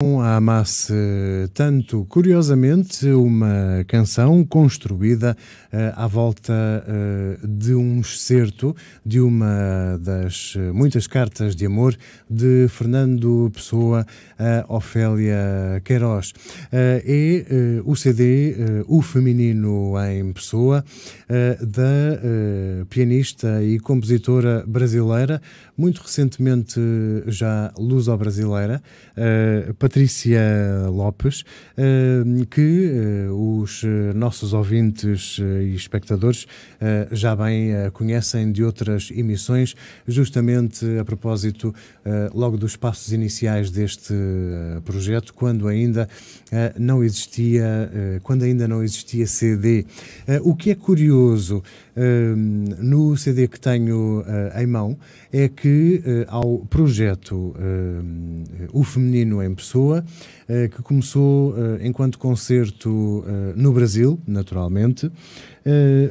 A Amasse tanto, curiosamente, uma canção construída uh, à volta uh, de um excerto de uma das muitas cartas de amor de Fernando Pessoa a eh, Ofélia Queiroz. Uh, é o CD O Feminino em Pessoa, da pianista e compositora brasileira muito recentemente eh, já Luz ao brasileira uh, eh, Patrícia Lopes, uh, que uh, os nossos ouvintes e espectadores já bem conhecem de outras emissões, justamente a propósito logo dos passos iniciais deste projeto, quando ainda não existia, quando ainda não existia CD. o que é curioso Ehm, no CD que tenho eh, em mão é que eh, ao projeto ehm, O Feminino em Pessoa, eh, que começou enquanto concerto no Brasil, naturalmente,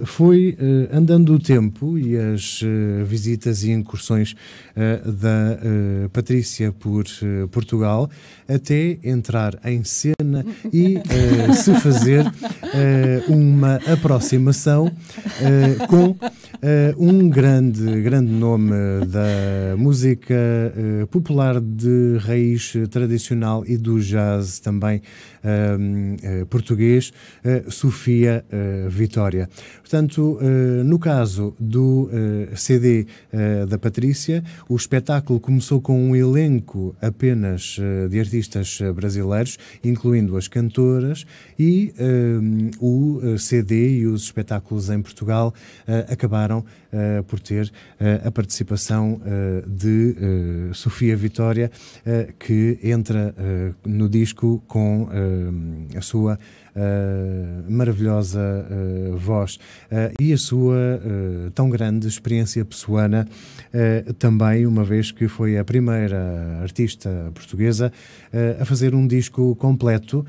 foi andando o tempo e as visitas e incursões eh, da uh, Patrícia por uh, Portugal, até entrar em cena e se fazer uma aproximação com um grande, grande nome da música popular de raiz tradicional e do jazz também português, Sofia Vitória. Portanto, no caso do CD da Patrícia, o espetáculo começou com um elenco apenas eh, de artistas eh, brasileiros, incluindo as cantoras, e um, eh, o CD e os espetáculos em Portugal uh, acabaram uh, por ter uh, a participação de Sofia Vitória, que entra no disco com a sua eh, maravilhosa uh, voz eh, e a sua tão grande experiência pessoana também, uma vez que foi a primeira artista portuguesa a fazer um disco completo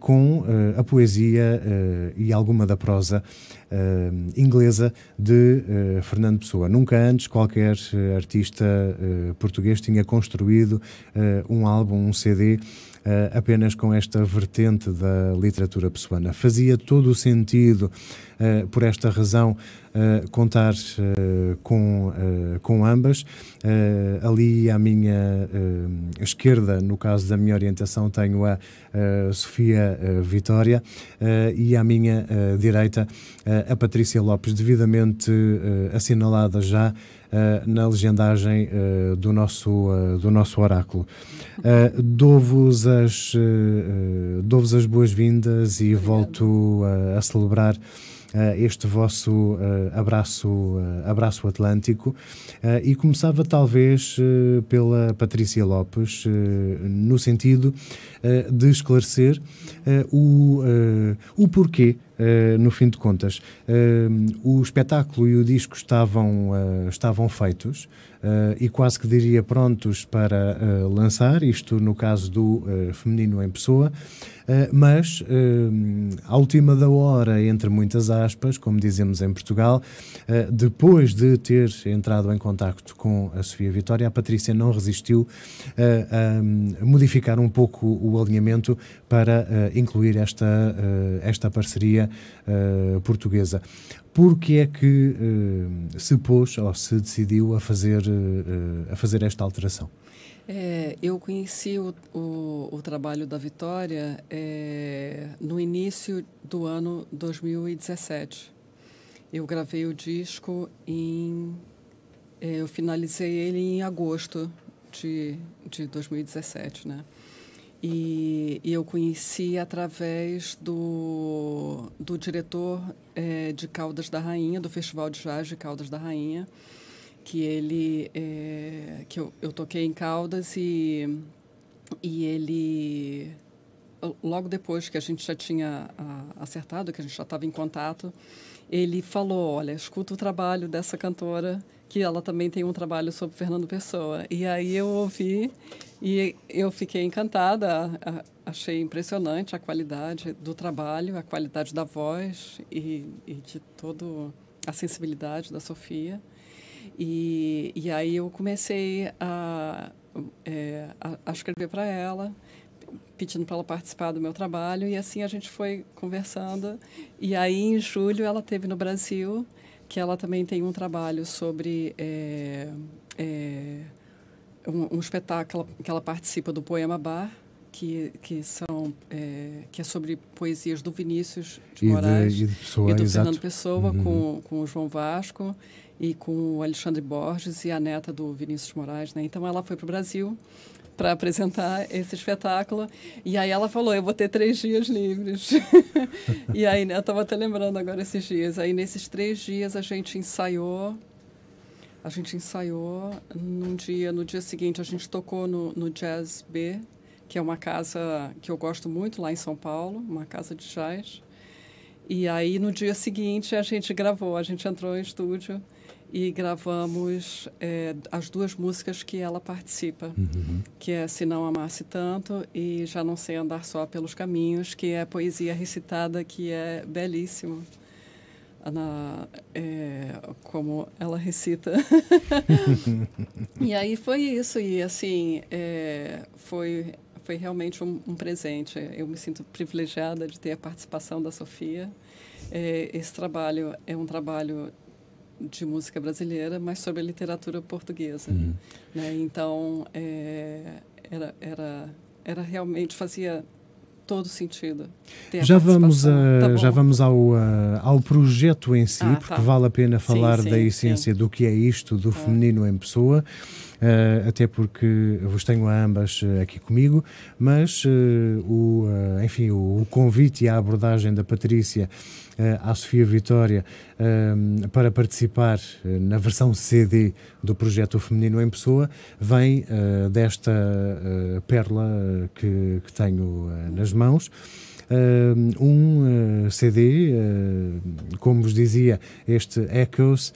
com a poesia e alguma da prosa inglesa de Fernando Pessoa. Nunca antes qualquer artista português tinha construído um álbum, um CD uh, apenas com esta vertente da literatura pessoana. Fazia todo o sentido, uh, por esta razão, uh, contar com, com ambas. ali à minha esquerda, no caso da minha orientação, tenho a Sofia Vitória e à minha direita a Patrícia Lopes, devidamente assinalada já. Eh, na legendagem eh, do, nosso, eh, do nosso oráculo. Dou-vos as, dou as boas-vindas e volto a celebrar eh, este vosso eh, abraço, eh, abraço atlântico e começava talvez pela Patrícia Lopes, no sentido de esclarecer o, o porquê Uh, no fim de contas, uh, o espetáculo e o disco estavam, uh, estavam feitos, eh, e quase que diria prontos para eh, lançar, isto no caso do eh, feminino em pessoa, mas à última da hora, entre muitas aspas, como dizemos em Portugal, depois de ter entrado em contacto com a Sofia Vitória, a Patrícia não resistiu a modificar um pouco o alinhamento para incluir esta, esta parceria portuguesa porque é que uh, se pôs ou se decidiu a fazer, uh, a fazer esta alteração? É, eu conheci o, o, o, trabalho da Vitória é, no início do ano 2017. Eu gravei o disco em. É, eu finalizei ele em agosto de, de 2017, né? E, e eu conheci através do, do diretor é, de Caldas da Rainha, do Festival de Jazz de Caldas da Rainha, que ele é, que eu, eu toquei em Caldas e, e ele logo depois que a gente já tinha ah, acertado, que a gente já estava em contato, ele falou: Olha, escuta o trabalho dessa cantora que ela também tem um trabalho sobre Fernando Pessoa. E aí eu ouvi e eu fiquei encantada, achei impressionante a qualidade do trabalho, a qualidade da voz e, e de toda a sensibilidade da Sofia. E, e aí eu comecei a, é, a, a escrever para ela, pedindo para ela participar do meu trabalho e assim a gente foi conversando e aí em julho ela teve no Brasil que ela também tem um trabalho sobre é, é, um, um, espetáculo que ela participa do Poema Bar, que, que, são, é, que é sobre poesias do Vinícius de Moraes e, de, e, Pessoa, e do exato. Fernando Pessoa, uhum. com, com o João Vasco e com o Alexandre Borges e a neta do Vinícius de Moraes. Né? Então, ela foi para o Brasil para apresentar esse espetáculo. E aí ela falou: eu vou ter três dias livres. e aí, né, eu estava até lembrando agora esses dias. Aí, nesses três dias, a gente ensaiou. A gente ensaiou num dia, no dia seguinte, a gente tocou no, no Jazz B, que é uma casa que eu gosto muito lá em São Paulo, uma casa de jazz. E aí, no dia seguinte, a gente gravou, a gente entrou em estúdio e gravamos é, as duas músicas que ela participa, uhum. que é Se Não Amasse Tanto e Já Não Sei Andar Só Pelos Caminhos, que é poesia recitada, que é belíssimo. Na, é, como ela recita. e aí foi isso, e assim, é, foi, foi realmente um, um presente. Eu me sinto privilegiada de ter a participação da Sofia. É, esse trabalho é um trabalho de música brasileira, mas sobre a literatura portuguesa. Uhum. Né? Então, é, era, era, era realmente, fazia todo sentido. já, vamos a, eh, tá já vamos ao, eh, ao projeto em si, ah, porque tá. vale a pena falar sim, sim, da essência sim. do que é isto, do é. feminino em pessoa uh, até porque vos tenho a ambas eh, aqui comigo, mas eh, o, enfim, o, o convite e a abordagem da Patrícia à Sofia Vitória para participar na versão CD do projeto Feminino em Pessoa vem desta pérola que, que tenho nas mãos. Eh, um eh, CD, eh, como vos dizia, este Echoes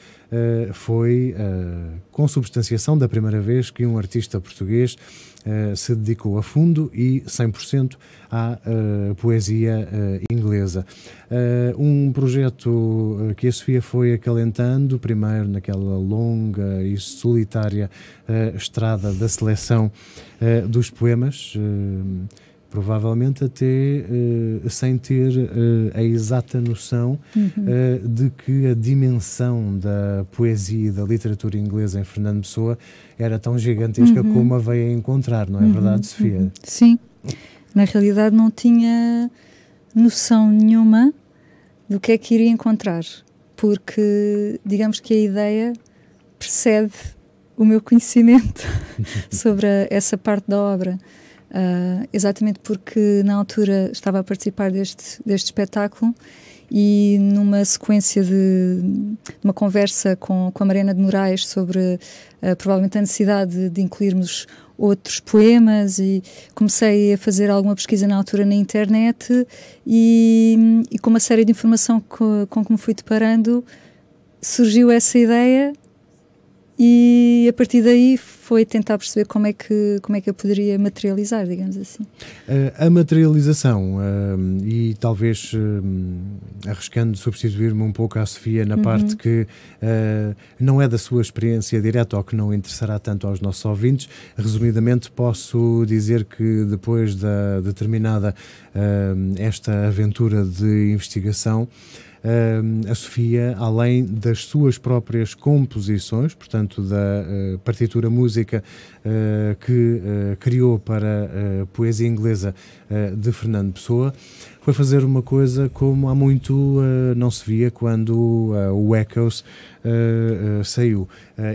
foi a consubstanciação da primeira vez que um artista português se dedicou a fundo e 100% à poesia inglesa. um projeto que a Sofia foi acalentando, primeiro naquela longa e solitária estrada da seleção dos poemas provavelmente até uh, sem ter uh, a exata noção uhum. uh, de que a dimensão da poesia e da literatura inglesa em Fernando Pessoa era tão gigantesca uhum. como a veio a encontrar, não é uhum. verdade, uhum. Sofia? Sim, na realidade não tinha noção nenhuma do que é que iria encontrar, porque digamos que a ideia precede o meu conhecimento sobre a, essa parte da obra. Uh, exatamente porque na altura estava a participar deste, deste espetáculo e numa sequência de, de uma conversa com, com a Mariana de Moraes sobre uh, provavelmente a necessidade de, de, incluirmos outros poemas e comecei a fazer alguma pesquisa na altura na internet e, e com uma série de informação com, com que me fui deparando surgiu essa ideia e a partir daí foi tentar perceber como é que como é que eu poderia materializar digamos assim uh, a materialização uh, e talvez uh, arriscando substituir-me um pouco à Sofia na uhum. parte que não é da sua experiência direta ou que não interessará tanto aos nossos ouvintes resumidamente posso dizer que depois da determinada esta aventura de investigação uh, a Sofia, além das suas próprias composições, portanto, da uh, partitura música uh, que eh, criou para a poesia inglesa de Fernando Pessoa, foi fazer uma coisa como há muito uh, não se via quando uh, o Echoes uh, saiu.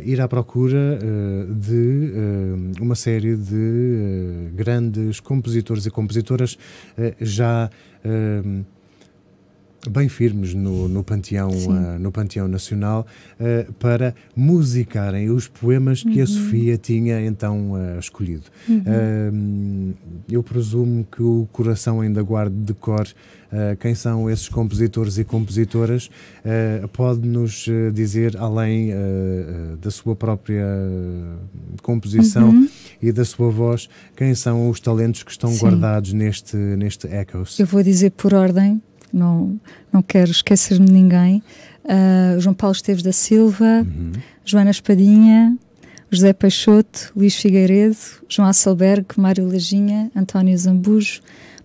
ir à procura de uma série de grandes compositores e compositoras já bem firmes no, no panteão, uh, no panteão nacional uh, para musicarem os poemas uhum. que a uhum. Sofia tinha então uh, escolhido. Uhum. eu presumo que o coração ainda guarde de cor quem são esses compositores e compositoras. Pode-nos dizer, além da sua própria composição uhum. e da sua voz, quem são os talentos que estão Sim. guardados neste, neste Echoes? Eu vou dizer por ordem não, não quero esquecer-me de ninguém. Uh, João Paulo Esteves da Silva, uhum. Joana Espadinha, José Peixoto, Luís Figueiredo, João Asselberg, Mário Laginha, António Zambujo,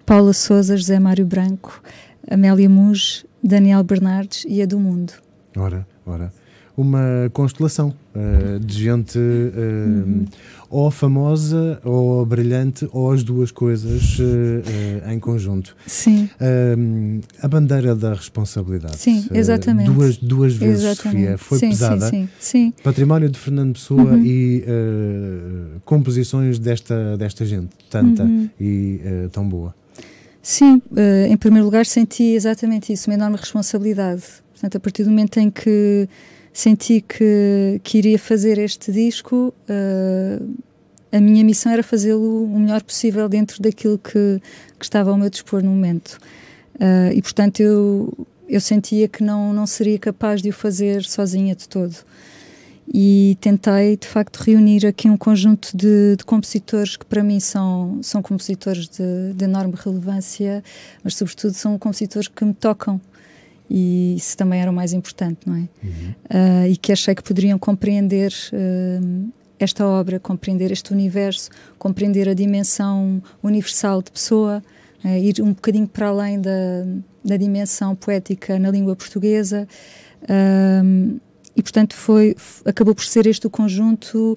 Paula Souza, José Mário Branco, Amélia Muge, Daniel Bernardes e a do Mundo. Ora, ora uma constelação uh, de gente uh, uhum. ou famosa ou brilhante ou as duas coisas uh, em conjunto. Sim. a bandeira da responsabilidade. Sim, exatamente. duas, duas vezes, exatamente. Sofia. Foi sim, pesada. Sim, sim, sim, Património de Fernando Pessoa uhum. e composições desta, desta gente, tanta uhum. e tão boa. Sim, em primeiro lugar senti exatamente isso, uma enorme responsabilidade. Portanto, a partir do momento em que senti que, que iria fazer este disco. Uh, a minha missão era fazê-lo o melhor possível dentro daquilo que, que estava ao meu dispor no momento. Uh, e, portanto, eu, eu sentia que não, não seria capaz de o fazer sozinha de todo. E tentei, de facto, reunir aqui um conjunto de, de compositores que, para mim, são, são compositores de, de enorme relevância, mas, sobretudo, são compositores que me tocam e isso também era o mais importante, não é? Uhum. Uh, e que achei que poderiam compreender uh, esta obra, compreender este universo, compreender a dimensão universal de pessoa, uh, ir um bocadinho para além da, da dimensão poética na língua portuguesa. e portanto foi acabou por ser este o conjunto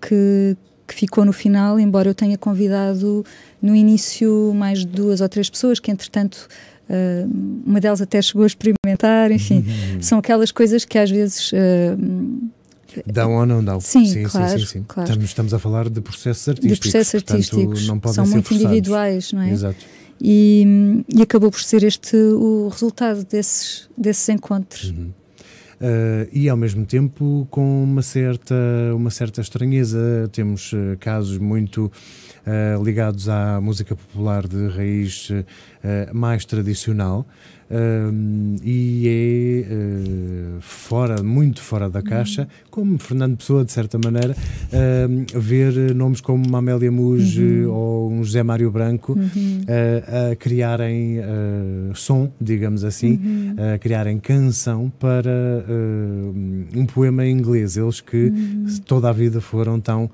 que, que ficou no final, embora eu tenha convidado no início mais duas ou três pessoas que entretanto Uh, uma delas até chegou a experimentar, enfim, uhum. são aquelas coisas que às vezes. Uh, Dão ou não dão? Sim, sim, claro, sim, sim, sim. Claro. Estamos, estamos, a falar de processos artísticos. De processos artísticos. Não podem são ser muito forçados. individuais, não é? Exato. E, e, acabou por ser este o resultado desses, desses encontros. Uhum. Uh, e ao mesmo tempo com uma certa, uma certa estranheza. Temos casos muito eh, ligados à música popular de raiz eh, mais tradicional um, e é uh, fora, muito fora da caixa, uhum. como Fernando Pessoa, de certa maneira, um, ver eh, nomes como uma Amélia Muge uhum. ou um José Mário Branco uhum. uh, a criarem uh, som, digamos assim, uhum. a criarem canção para um poema em inglês, eles que uhum. toda a vida foram tão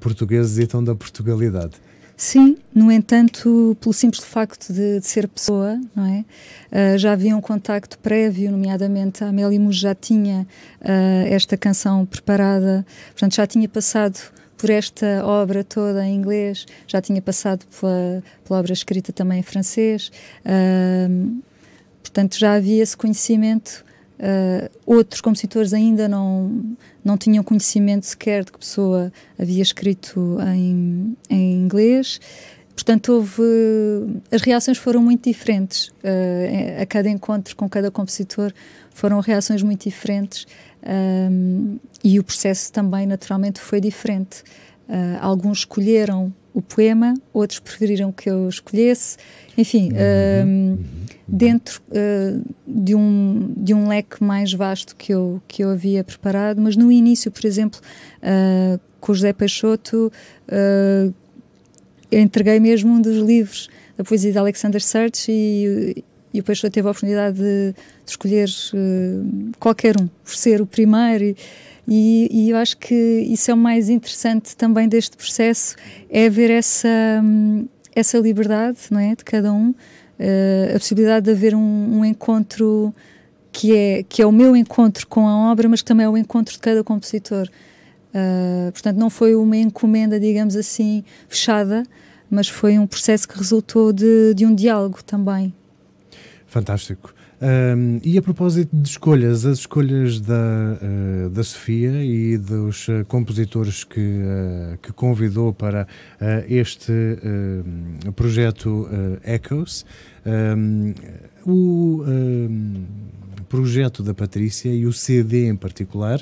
portugueses e tão da Portugalidade. Sim, no entanto, pelo simples facto de, de ser pessoa, não é? Uh, já havia um contacto prévio, nomeadamente a Amélia já tinha uh, esta canção preparada, portanto já tinha passado por esta obra toda em inglês, já tinha passado pela, pela obra escrita também em francês, uh, portanto já havia esse conhecimento. outros compositores ainda não não tinham conhecimento sequer de que pessoa havia escrito em, em inglês. Portanto, houve. As reações foram muito diferentes. Uh, a cada encontro com cada compositor foram reações muito diferentes um, ehm, e o processo também, naturalmente, foi diferente. Uh, alguns escolheram o poema, outros preferiram que eu escolhesse. Enfim. Uhum. Ehm, uhum dentro uh, de, um, de um leque mais vasto que eu, que eu havia preparado, mas no início, por exemplo, uh, com José Peixoto, uh, entreguei mesmo um dos livros da poesia de Alexander Search e, e o Peixoto teve a oportunidade de, de escolher qualquer um, por ser o primeiro. E, e, e, eu acho que isso é o mais interessante também deste processo, é ver essa, hum, essa liberdade não é, de cada um uh, a possibilidade de haver um, um, encontro que é, que é o meu encontro com a obra, mas que também é o encontro de cada compositor. Uh, portanto, não foi uma encomenda, digamos assim, fechada, mas foi um processo que resultou de, de um diálogo também. Fantástico. Um, e a propósito de escolhas, as escolhas da, uh, da Sofia e dos uh, compositores que, uh, que convidou para este projeto Echoes, um, o projeto da Patrícia e o CD em particular,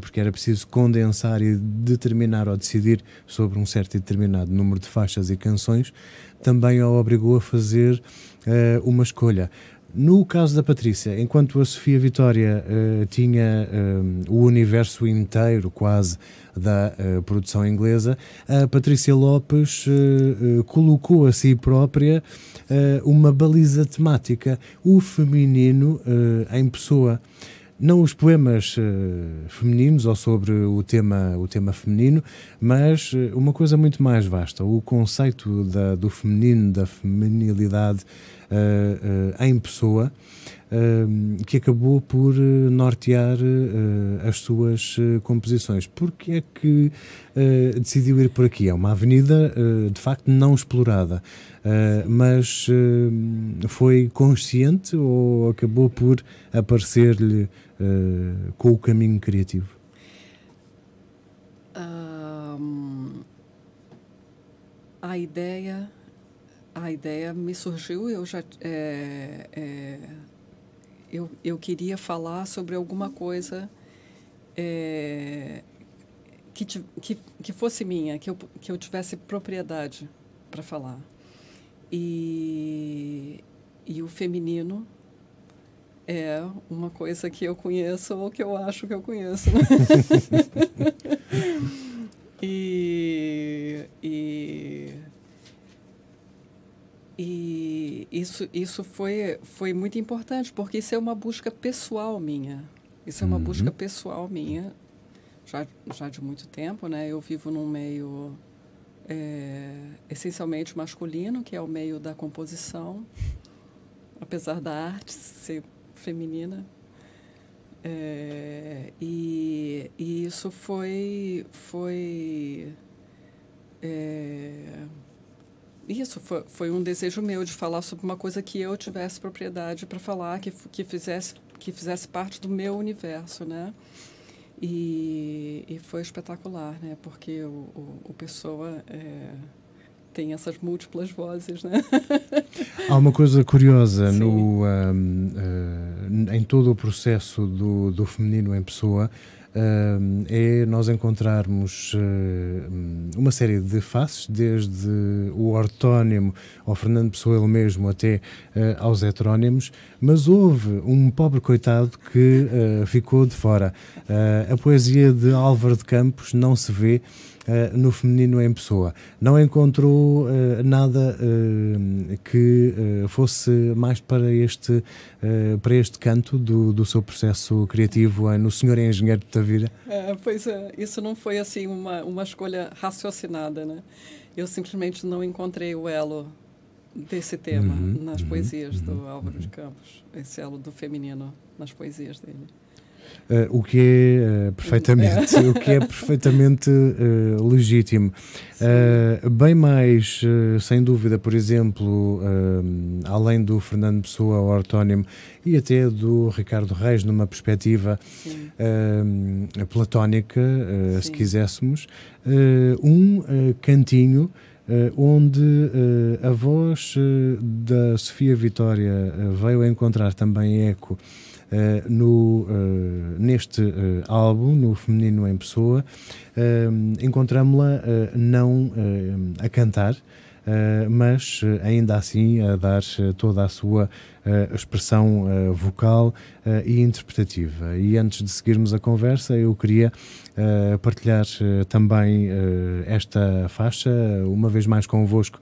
porque era preciso condensar e determinar ou decidir sobre um certo e determinado número de faixas e canções, também a obrigou a fazer uma escolha. No caso da Patrícia, enquanto a Sofia Vitória uh, tinha eh, o universo inteiro quase da uh, produção inglesa, a Patrícia Lopes uh, colocou a si própria uma baliza temática, o feminino em pessoa não os poemas uh, femininos ou sobre o tema, o tema feminino, mas eh, uma coisa muito mais vasta, o conceito da, do feminino, da feminilidade uh, em pessoa, que acabou por nortear as suas composições. Porque é que decidiu ir por aqui? É uma avenida, de facto, não explorada. Uh, mas uh, foi consciente ou acabou por aparecer-lhe uh, com o caminho criativo? a ideia a ideia me surgiu eu já é, é, eu, eu queria falar sobre alguma coisa é, que, que, que fosse minha que eu, que eu tivesse propriedade para falar e, e o feminino é uma coisa que eu conheço ou que eu acho que eu conheço. Né? e, e, e, isso, isso foi, foi muito importante, porque isso é uma busca pessoal minha. Isso é uma uhum. busca pessoal minha, já, já de muito tempo, né? Eu vivo num meio é, essencialmente masculino, que é o meio da composição, apesar da arte ser feminina. É, e, e, isso foi. foi é, isso foi, foi, um desejo meu de falar sobre uma coisa que eu tivesse propriedade para falar, que, que, fizesse, que fizesse parte do meu universo, né? E, e foi espetacular, né? Porque o, o, o Pessoa. É, tem essas múltiplas vozes. Né? Há uma coisa curiosa no, um, uh, hum, em todo o processo do, do feminino em pessoa. Uh, é nós encontrarmos uh, uma série de faces, desde o ortónimo ao Fernando Pessoa ele mesmo até uh, aos heterónimos, mas houve um pobre coitado que ficou de fora. a poesia de Álvaro de Campos não se vê uh, no feminino em pessoa. Não encontrou uh, nada uh, que fosse mais para este, para este canto do, do seu processo criativo no Senhor Engenheiro de Tavira? É, pois é, isso não foi assim uma, uma escolha raciocinada, né? Eu simplesmente não encontrei o elo desse tema uhum, nas uhum, poesias uhum, do Álvaro de uhum. Campos, esse elo do feminino nas poesias dele. Uh, o que é uh, perfeitamente, é. o que é perfeitamente uh, legítimo. bem mais, sem dúvida, por exemplo, além do Fernando Pessoa, o ortónimo, e até do Ricardo Reis, numa perspectiva platónica, se quiséssemos, um cantinho. Uh, onde uh, a voz uh, da Sofia Vitória veio encontrar também eco Uh, no, uh, neste uh, álbum, no Feminino em Pessoa, uh, encontramos-la não a cantar, eh, mas eh, ainda assim a dar eh, toda a sua expressão vocal e interpretativa. E antes de seguirmos a conversa, eu queria partilhar também esta faixa, uma vez mais convosco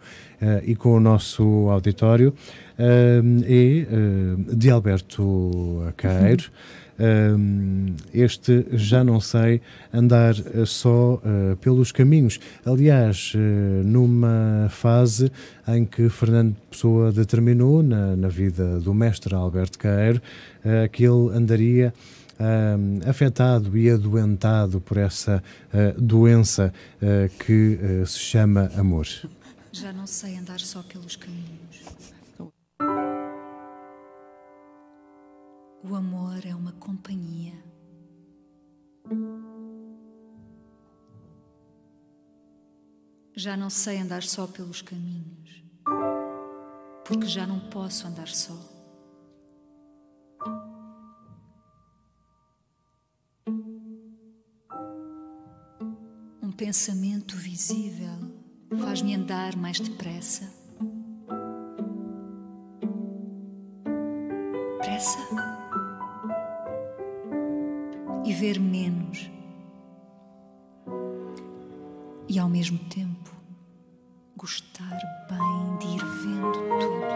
e com o nosso auditório, e de Alberto uhum. Caeiro. Uhum este já não sei andar eh, só eh, pelos caminhos. Aliás, eh, numa fase em que Fernando Pessoa determinou na, na vida do mestre Alberto Caeiro que ele andaria um, afetado e adoentado por essa uh, doença uh, que uh, se chama amor. Já não sei andar só pelos caminhos. O amor é uma companhia. Já não sei andar só pelos caminhos, porque já não posso andar só. Um pensamento visível faz-me andar mais depressa. Pressa? viver ver menos. E ao mesmo tempo, gostar bem de ir vendo tudo.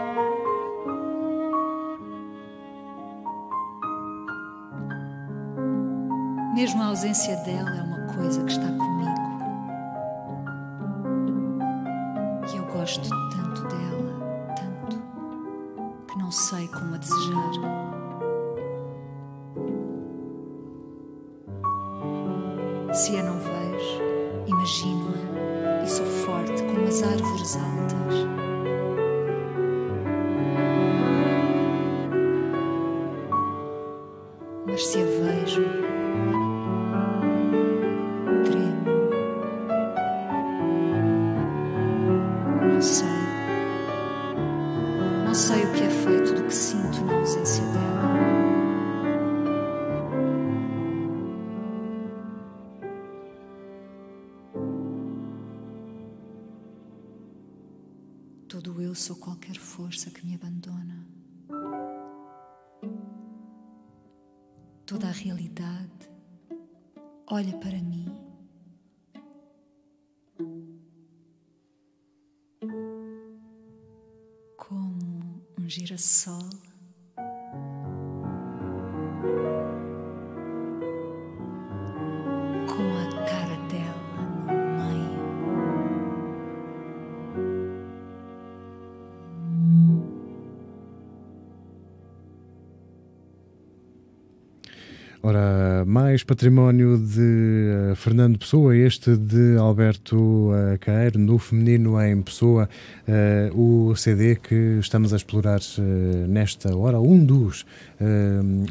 Mesmo a ausência dela é uma coisa que está comigo. E eu gosto tanto dela, tanto, que não sei como a desejar. girassol mais património de eh, Fernando Pessoa, este de Alberto uh, Caeiro, no Feminino em Pessoa, eh, o CD que estamos a explorar nesta hora, um dos,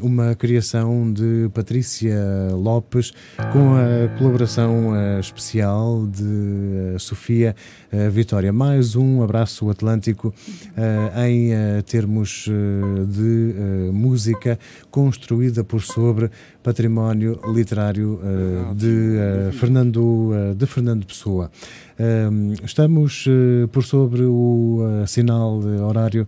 uma criação de Patrícia Lopes, com a colaboração especial de Sofia Vitória. Mais um abraço atlântico em termos de música construída por sobre património literário uh, de, uh, Fernando, uh, de Fernando Pessoa. Ehm, estamos por sobre o sinal horário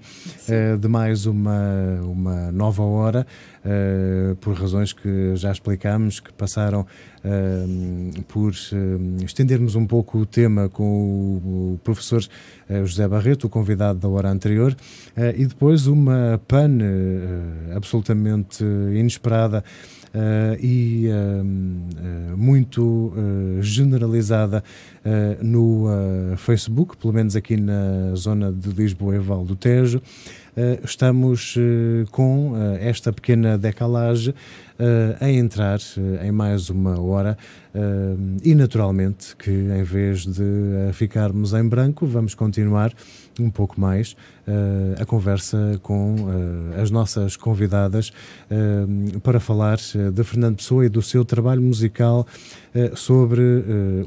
de mais uma, uma nova hora. Eh, por razões que já explicámos, que passaram uh, por uh, estendermos um pouco o tema com o, o professor José Barreto, o convidado da hora anterior, e depois uma pane absolutamente inesperada. e muito generalizada no Facebook, pelo menos aqui na zona de Lisboa e Val do Tejo. Eh, estamos eh, com eh, esta pequena decalagem a entrar em mais uma hora e naturalmente que em vez de ficarmos em branco vamos continuar um pouco mais a conversa com as nossas convidadas para falar de Fernando Pessoa e do seu trabalho musical sobre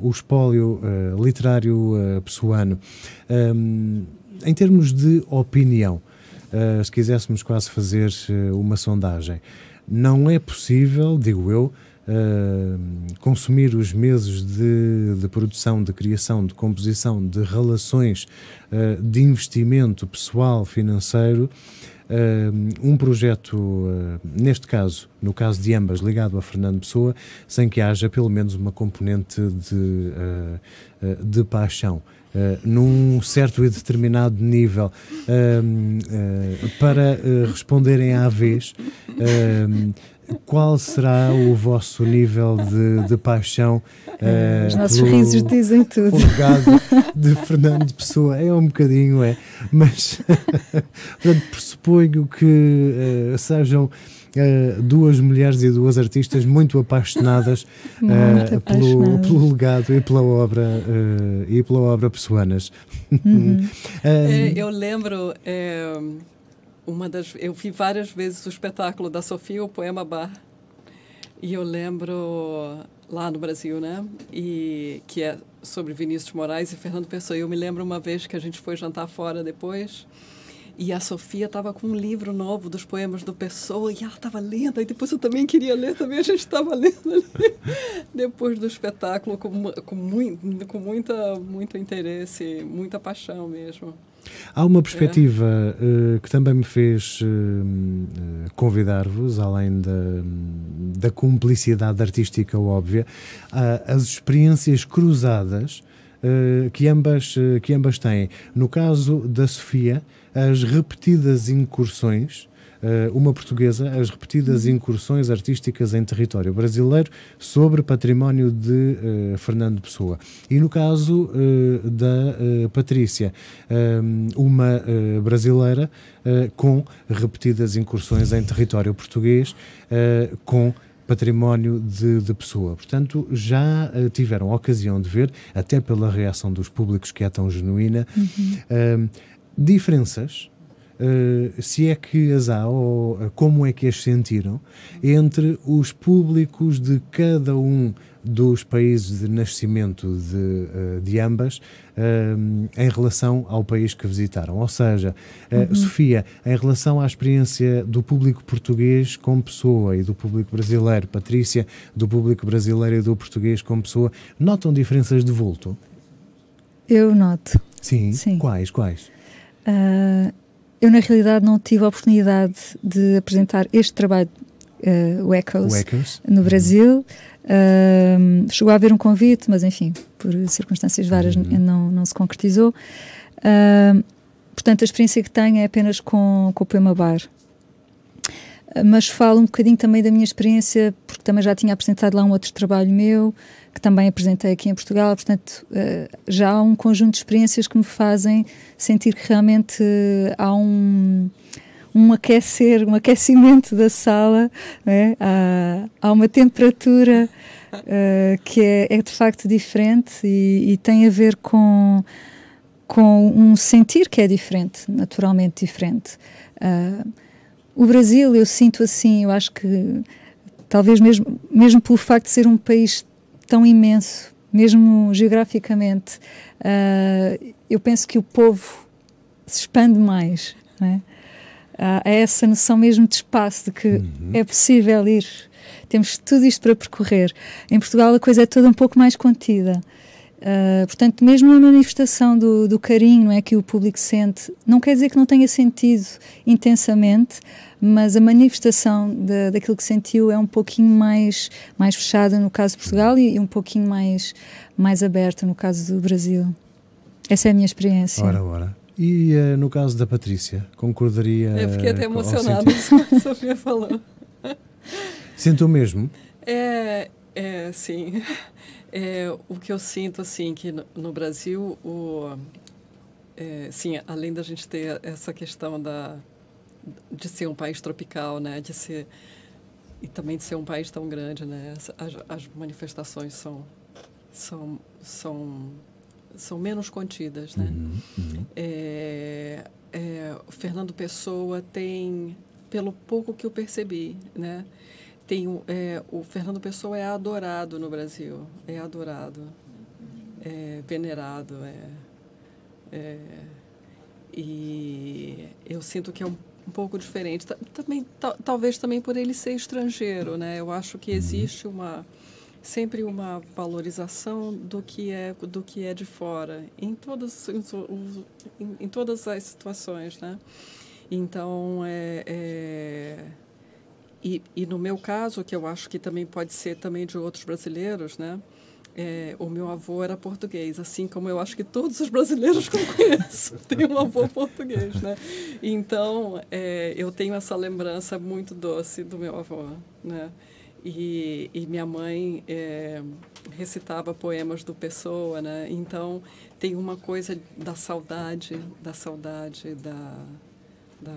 o espólio literário pessoano. Em termos de opinião, uh, se quiséssemos quase fazer eh, uma sondagem, não é possível, digo eu, uh, consumir os meses de, de, produção, de criação, de composição, de relações, uh, de investimento pessoal, financeiro, um projeto, neste caso, no caso de ambas, ligado a Fernando Pessoa, sem que haja pelo menos uma componente de, de paixão. Eh, num certo e determinado nível uh, uh, para eh, responderem à vez qual será o vosso nível de, de paixão ah, os nossos risos dizem tudo legado de Fernando Pessoa é um bocadinho é mas portanto pressuponho que sejam uh, duas mulheres e duas artistas muito apaixonadas eh, muito pelo, pelo, legado e pela obra uh, e pela obra pessoanas. Uhum. É, eu lembro uma das eu vi várias vezes o espetáculo da Sofia o poema Bar e eu lembro lá no Brasil, né? E que é sobre Vinícius de Moraes e Fernando Pessoa. Eu me lembro uma vez que a gente foi jantar fora depois. E a Sofia estava com um livro novo dos poemas do Pessoa e ela estava lendo. E depois eu também queria ler, também a gente estava lendo ali. depois do espetáculo, com, com, muito, com muita, muito interesse, muita paixão mesmo. Há uma é. perspectiva é. uh, que também me fez uh, convidar-vos, além da, da cumplicidade artística óbvia, uh, as experiências cruzadas que, ambas, que ambas têm. No caso da Sofia, as repetidas incursões eh, uma portuguesa, as repetidas uhum. incursões artísticas em território brasileiro sobre património de uh, Fernando Pessoa. E no caso uh, da uh, Patrícia, uma brasileira com repetidas incursões em território português, com património de, de, pessoa. Portanto, já uh, tiveram a ocasião de ver, até pela reação dos públicos que é tão genuína, uhum. uh, diferenças, eh, se é que as há ou eh, como é que as sentiram, entre os públicos de cada um dos países de nascimento de, eh, de ambas em relação ao país que visitaram. Ou seja, uhum. Sofia, em relação à experiência do público português como pessoa e do público brasileiro, Patrícia, do público brasileiro e do português como pessoa, notam diferenças de vulto? Eu noto. Sim, Sim. quais, quais? Ah, eu, na realidade, não tive a oportunidade de apresentar este trabalho, uh, o, Echoes, o Echoes. no uhum. Brasil. Uhum. chegou a haver um convite, mas, enfim, por circunstâncias várias, uhum. não, não se concretizou. portanto, a experiência que tenho é apenas com, com o Poema Bar mas falo um bocadinho também da minha experiência, porque também já tinha apresentado lá um outro trabalho meu, que também apresentei aqui em Portugal, portanto, eh, já há um conjunto de experiências que me fazem sentir que realmente há um um aquecer, um aquecimento da sala, é? há, há, uma temperatura uh, que é, é, de facto diferente e, e, tem a ver com, com um sentir que é diferente, naturalmente diferente. Uh, o Brasil, eu sinto assim, eu acho que talvez mesmo, mesmo pelo facto de ser um país tão imenso, mesmo geograficamente, uh, eu penso que o povo se expande mais. é? Há essa noção mesmo de espaço, de que uhum. é possível ir. Temos tudo isto para percorrer. Em Portugal a coisa é toda um pouco mais contida. Uh, portanto, mesmo a manifestação do, do, carinho não é, que o público sente, não quer dizer que não tenha sentido intensamente, mas a manifestação de, daquilo que sentiu é um pouquinho mais, mais fechada no caso de Portugal e, e um pouquinho mais, mais aberta no caso do Brasil. Essa é a minha experiência. Ora, ora. E uh, no caso da Patrícia, concordaria. Eu fiquei até emocionada, a Sofia falou. o mesmo? É, é sim. É, o que eu sinto, assim, que no, no Brasil, o, é, sim, além da gente ter essa questão da, de ser um país tropical, né, de ser, e também de ser um país tão grande, né, as, as manifestações são, são, são, são menos contidas, né. Uhum, uhum. É, é Fernando Pessoa tem, pelo pouco que eu percebi, né, tem é, o Fernando Pessoa é adorado no Brasil, é adorado, é venerado, é, é e eu sinto que é um, um pouco diferente. Também, talvez também por ele ser estrangeiro, né? Eu acho que uhum. existe uma sempre uma valorização do que é do que é de fora em todas em, em todas as situações, né? Então é, é e, e no meu caso, que eu acho que também pode ser também de outros brasileiros, né? É, o meu avô era português, assim como eu acho que todos os brasileiros que eu conheço têm um avô português, né? Então, é, eu tenho essa lembrança muito doce do meu avô, né? E, e minha mãe é, recitava poemas do Pessoa, né? Então, tem uma coisa da saudade, da saudade, da, da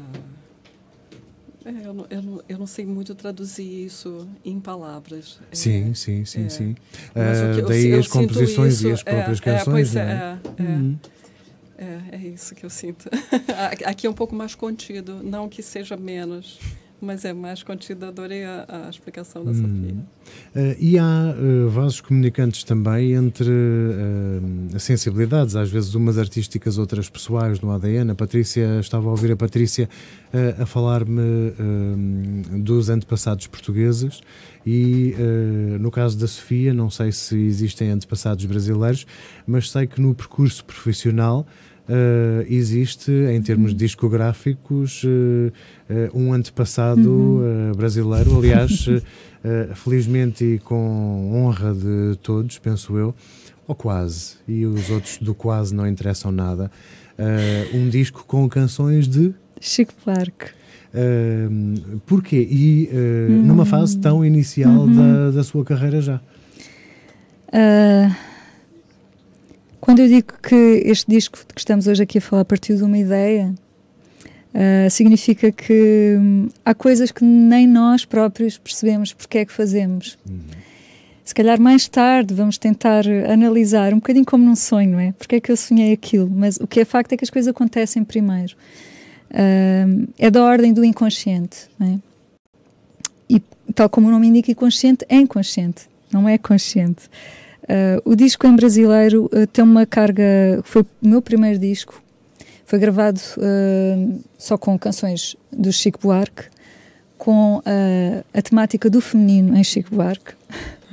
é, eu, não, eu, não, eu não sei muito traduzir isso em palavras. É, sim, é, sim, sim, é. sim. Uh, eu, daí eu as composições isso, e as é, próprias canções. É, pois né? uhum. é, é isso que eu sinto. Aqui é um pouco mais contido, não que seja menos mas é mais contido. Adorei a, a explicação da hum. Sofia. Uh, e há uh, vasos comunicantes também entre uh, sensibilidades, às vezes umas artísticas, outras pessoais, no ADN. A Patrícia, estava a ouvir a Patrícia a falar-me dos antepassados portugueses e no caso da Sofia, não sei se existem antepassados brasileiros, mas sei que no percurso profissional uh, existe, em termos uhum. discográficos, uh, um antepassado uhum. brasileiro. Aliás, felizmente e com honra de todos, penso eu, ou quase, e os outros do quase não interessam nada, um disco com canções de. Chico Clark. Uh, porquê? E uh, hum. numa fase tão inicial uhum. da, da sua carreira já? Uh, quando eu digo que este disco que estamos hoje aqui a falar partiu de uma ideia, uh, significa que hum, há coisas que nem nós próprios percebemos porque é que fazemos. Uhum. Se calhar mais tarde vamos tentar analisar, um bocadinho como num sonho, não é? Porque é que eu sonhei aquilo? Mas o que é facto é que as coisas acontecem primeiro. Uh, é da ordem do inconsciente, não é? E tal como o nome indica, inconsciente é inconsciente, não é consciente. Uh, o disco em brasileiro uh, tem uma carga. Foi o meu primeiro disco. Foi gravado uh, só com canções do Chico Buarque, com a temática do feminino em Chico Buarque.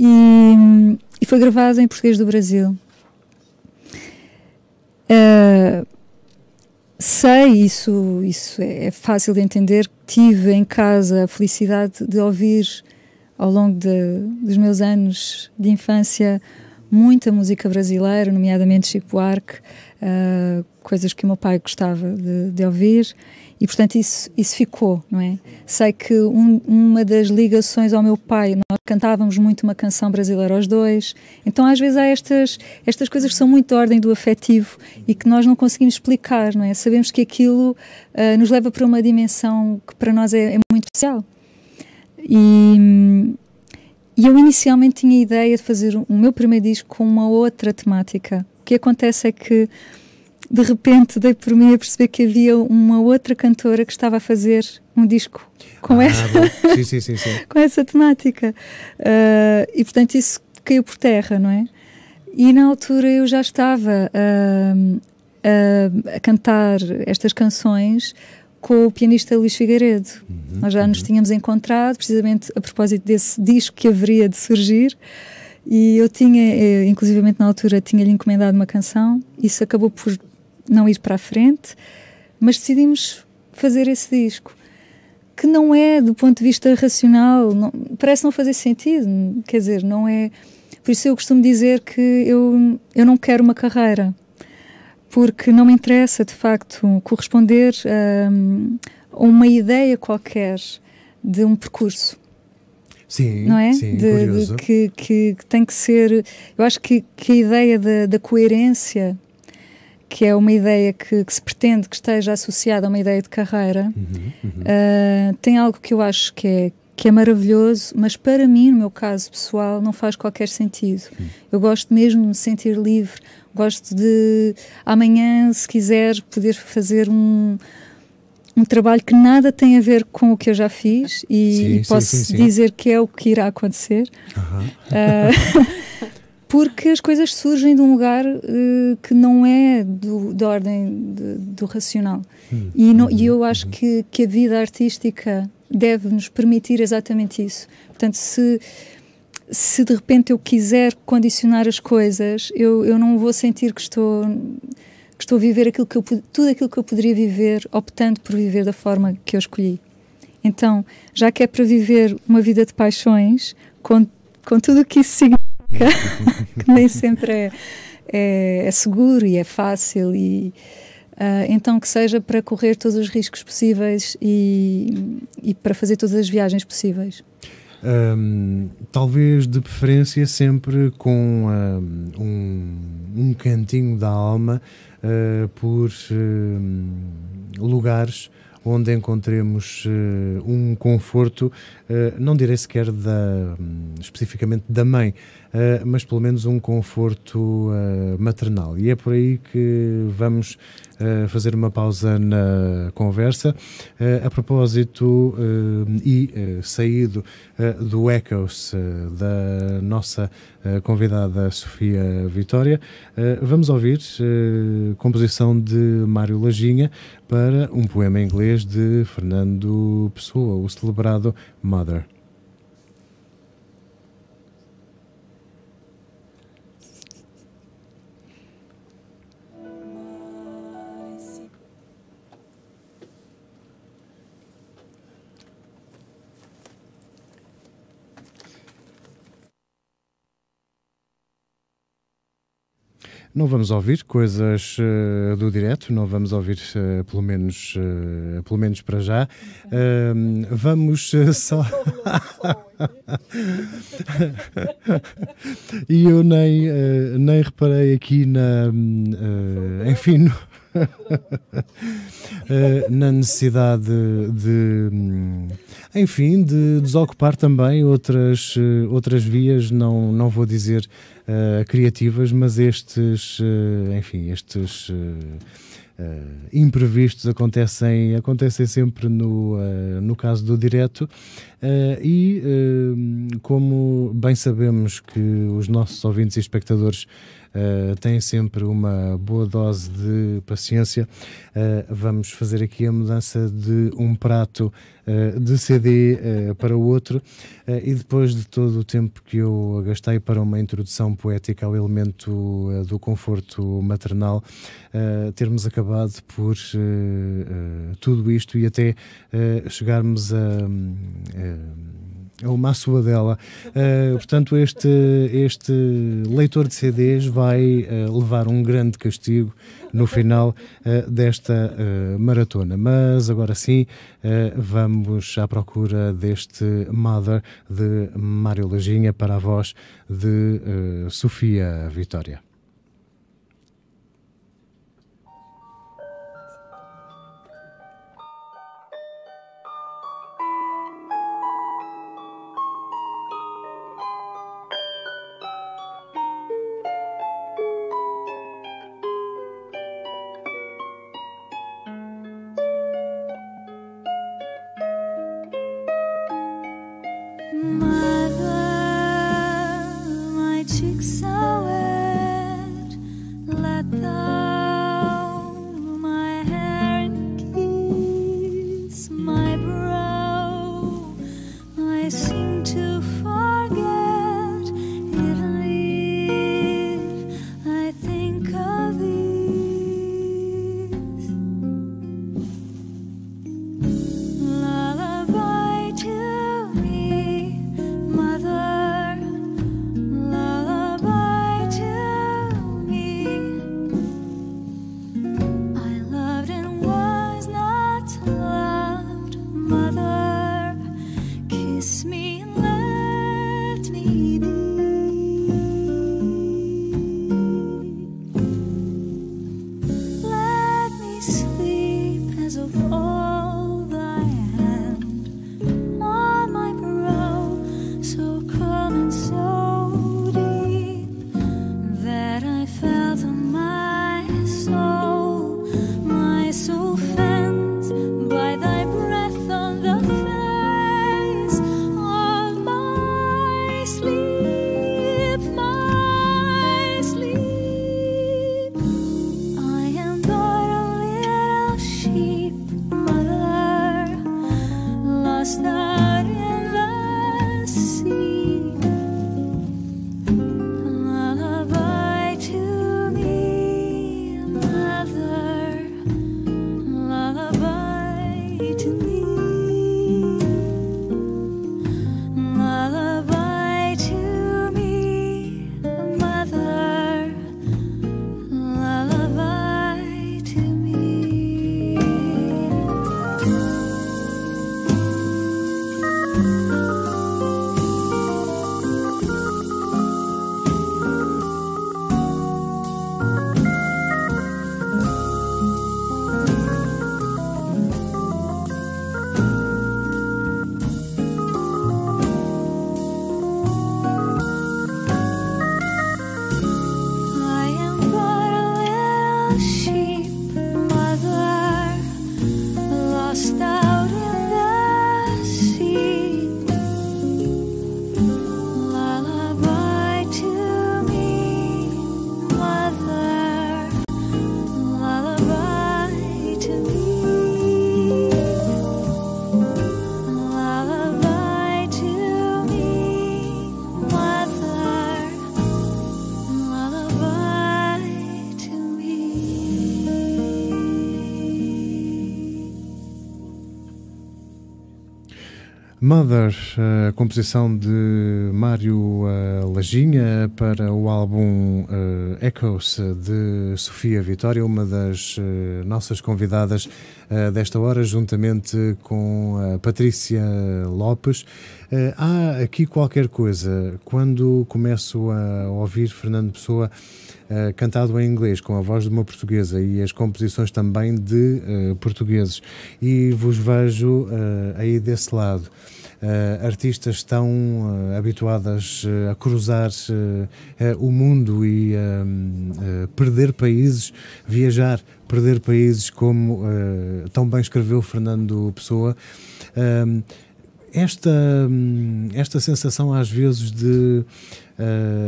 E, e foi gravado em português do Brasil. sei, isso, isso é, é fácil de entender, tive em casa a felicidade de ouvir ao longo de, dos meus anos de infância muita música brasileira, nomeadamente Chico Buarque, uh, coisas que o meu pai gostava de, de, ouvir e, portanto, isso, isso ficou, não é? Sei que um, uma das ligações ao meu pai, nós cantávamos muito uma canção brasileira aos dois, então às vezes há estas, estas coisas que são muito da ordem do afetivo e que nós não conseguimos explicar, não é? Sabemos que aquilo uh, nos leva para uma dimensão que para nós é, é muito especial. E, e eu inicialmente tinha a ideia de fazer o meu primeiro disco com uma outra temática. O que acontece é que de repente dei por mim a perceber que havia uma outra cantora que estava a fazer um disco com, ah, essa, sim, sim, sim, com essa temática. Uh, e portanto isso caiu por terra, não é? E na altura eu já estava uh, uh, a cantar estas canções com o pianista Luís Figueiredo. Uhum, Nós já uhum. nos tínhamos encontrado, precisamente a propósito desse disco que haveria de surgir. E eu tinha, eh, inclusivamente na altura, tinha-lhe encomendado uma canção. Isso acabou por não ir para a frente, mas decidimos fazer esse disco. Que não é, do ponto de vista racional, não, parece não fazer sentido. Quer dizer, não é. Por isso eu costumo dizer que eu, eu não quero uma carreira porque não me interessa de facto corresponder hum, a uma ideia qualquer de um percurso. Sim, não é? Sim, de, curioso. De que, que, que, tem que ser. Eu acho que, que a ideia da, da coerência, que é uma ideia que, que, se pretende que esteja associada a uma ideia de carreira, uhum, uhum. Uh, tem algo que eu acho que é, que é maravilhoso, mas para mim, no meu caso pessoal, não faz qualquer sentido. Uhum. Eu gosto mesmo de me sentir livre. Gosto de amanhã, se quiser, poder fazer um um trabalho que nada tem a ver com o que eu já fiz e, sim, e posso sim, sim, dizer que é o que irá acontecer. Uh, porque as coisas surgem de um lugar uh, que não é do, da ordem de, do racional. Hum. E, não, e, uhum, eu uhum. acho que, que a vida artística deve nos permitir exatamente isso. Portanto, se se de repente eu quiser condicionar as coisas, eu, eu não vou sentir que estou que estou a viver aquilo que eu, tudo aquilo que eu poderia viver optando por viver da forma que eu escolhi. Então, já que é para viver uma vida de paixões, com, com tudo o que isso significa, que nem sempre é, é, é, seguro e é fácil, e uh, então que seja para correr todos os riscos possíveis e, e para fazer todas as viagens possíveis. Um, talvez de preferência sempre com um, um cantinho da alma uh, por lugares onde encontremos uh, um conforto, ah, não direi sequer da, um, especificamente da mãe, eh, mas pelo menos um conforto uh, maternal. E é por aí que vamos uh, fazer uma pausa na conversa. a propósito, e saído do Echoes da nossa convidada Sofia Vitória, vamos ouvir composição de Mário Laginha para um poema inglês de Fernando Pessoa, o celebrado Mother. Não vamos ouvir coisas uh, do direto, não vamos ouvir, uh, pelo, menos, uh, pelo menos para já. vamos só. e eu nem, nem reparei aqui na. Hum, enfim. No... Eh, na necessidade de, hum, enfim, de desocupar também outras, eh, outras vias, não, não vou dizer uh, criativas, mas estes, enfim, estes. Uh, imprevistos acontecem, acontecem sempre no, uh, no caso do direto uh, e como bem sabemos que os nossos ouvintes e espectadores eh, tem têm sempre uma boa dose de paciência. Uh, vamos fazer aqui a mudança de um prato uh, de CD para o outro e depois de todo o tempo que eu gastei para uma introdução poética ao elemento do conforto maternal, termos acabado por tudo isto e até chegarmos a. Hum, é uma sua Uh, portanto, este, este leitor de CDs vai uh, levar um grande castigo no final uh, desta uh, maratona. Mas agora sim, vamos à procura deste Mother de Mário Lajinha para a voz de Sofia Vitória. Mother, a composição de Mário Laginha para o álbum eh, Echoes de Sofia Vitória, uma das eh, nossas convidadas eh, desta hora, juntamente com a Patrícia Lopes. Há aqui qualquer coisa, quando começo a ouvir Fernando Pessoa cantado em inglês, com a voz de uma portuguesa e as composições também de portugueses, e vos vejo aí desse lado uh, artistas estão uh, eh, habituadas eh, a cruzar o mundo e perder países, viajar, perder países, como tão bem escreveu Fernando Pessoa ehm, esta, hum, esta sensação às vezes de,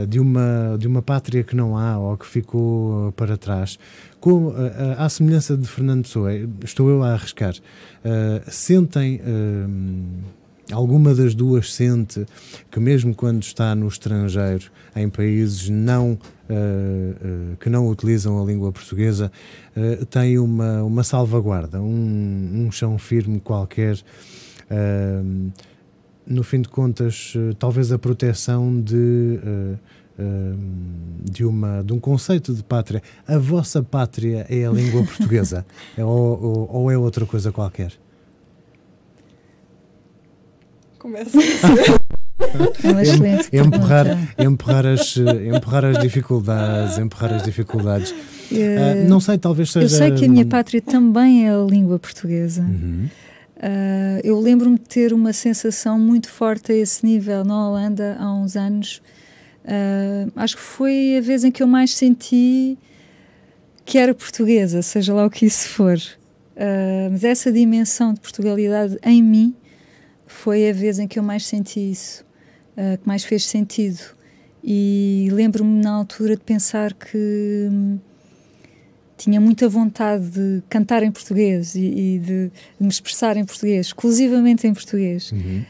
de, uma, de uma pátria que não há ou que ficou para trás, com, à semelhança de Fernando Pessoa, estou eu a arriscar, sentem hum, alguma das duas sente que, mesmo quando está no estrangeiro, em países não, uh, uh, que não utilizam a língua portuguesa, uh, tem uma, uma salvaguarda, um, um chão firme qualquer. no fim de contas, talvez a proteção de de, uma, de um conceito de pátria. A vossa pátria é a língua portuguesa? É, ou, ou, ou é outra coisa qualquer? Começa é, é, é empurrar, empurrar, as, eh, empurrar as dificuldades, empurrar as dificuldades. Uh, não sei, talvez seja. Eu sei que a minha pátria também é a língua portuguesa. Uhum. Uh, eu lembro-me de ter uma sensação muito forte a esse nível na Holanda há uns anos. Uh, acho que foi a vez em que eu mais senti que era portuguesa, seja lá o que isso for. mas essa dimensão de Portugalidade em mim foi a vez em que eu mais senti isso, uh, que mais fez sentido. E lembro-me na altura de pensar que hum, tinha muita vontade de cantar em português e, e de, de, me expressar em português, exclusivamente em português. Uhum.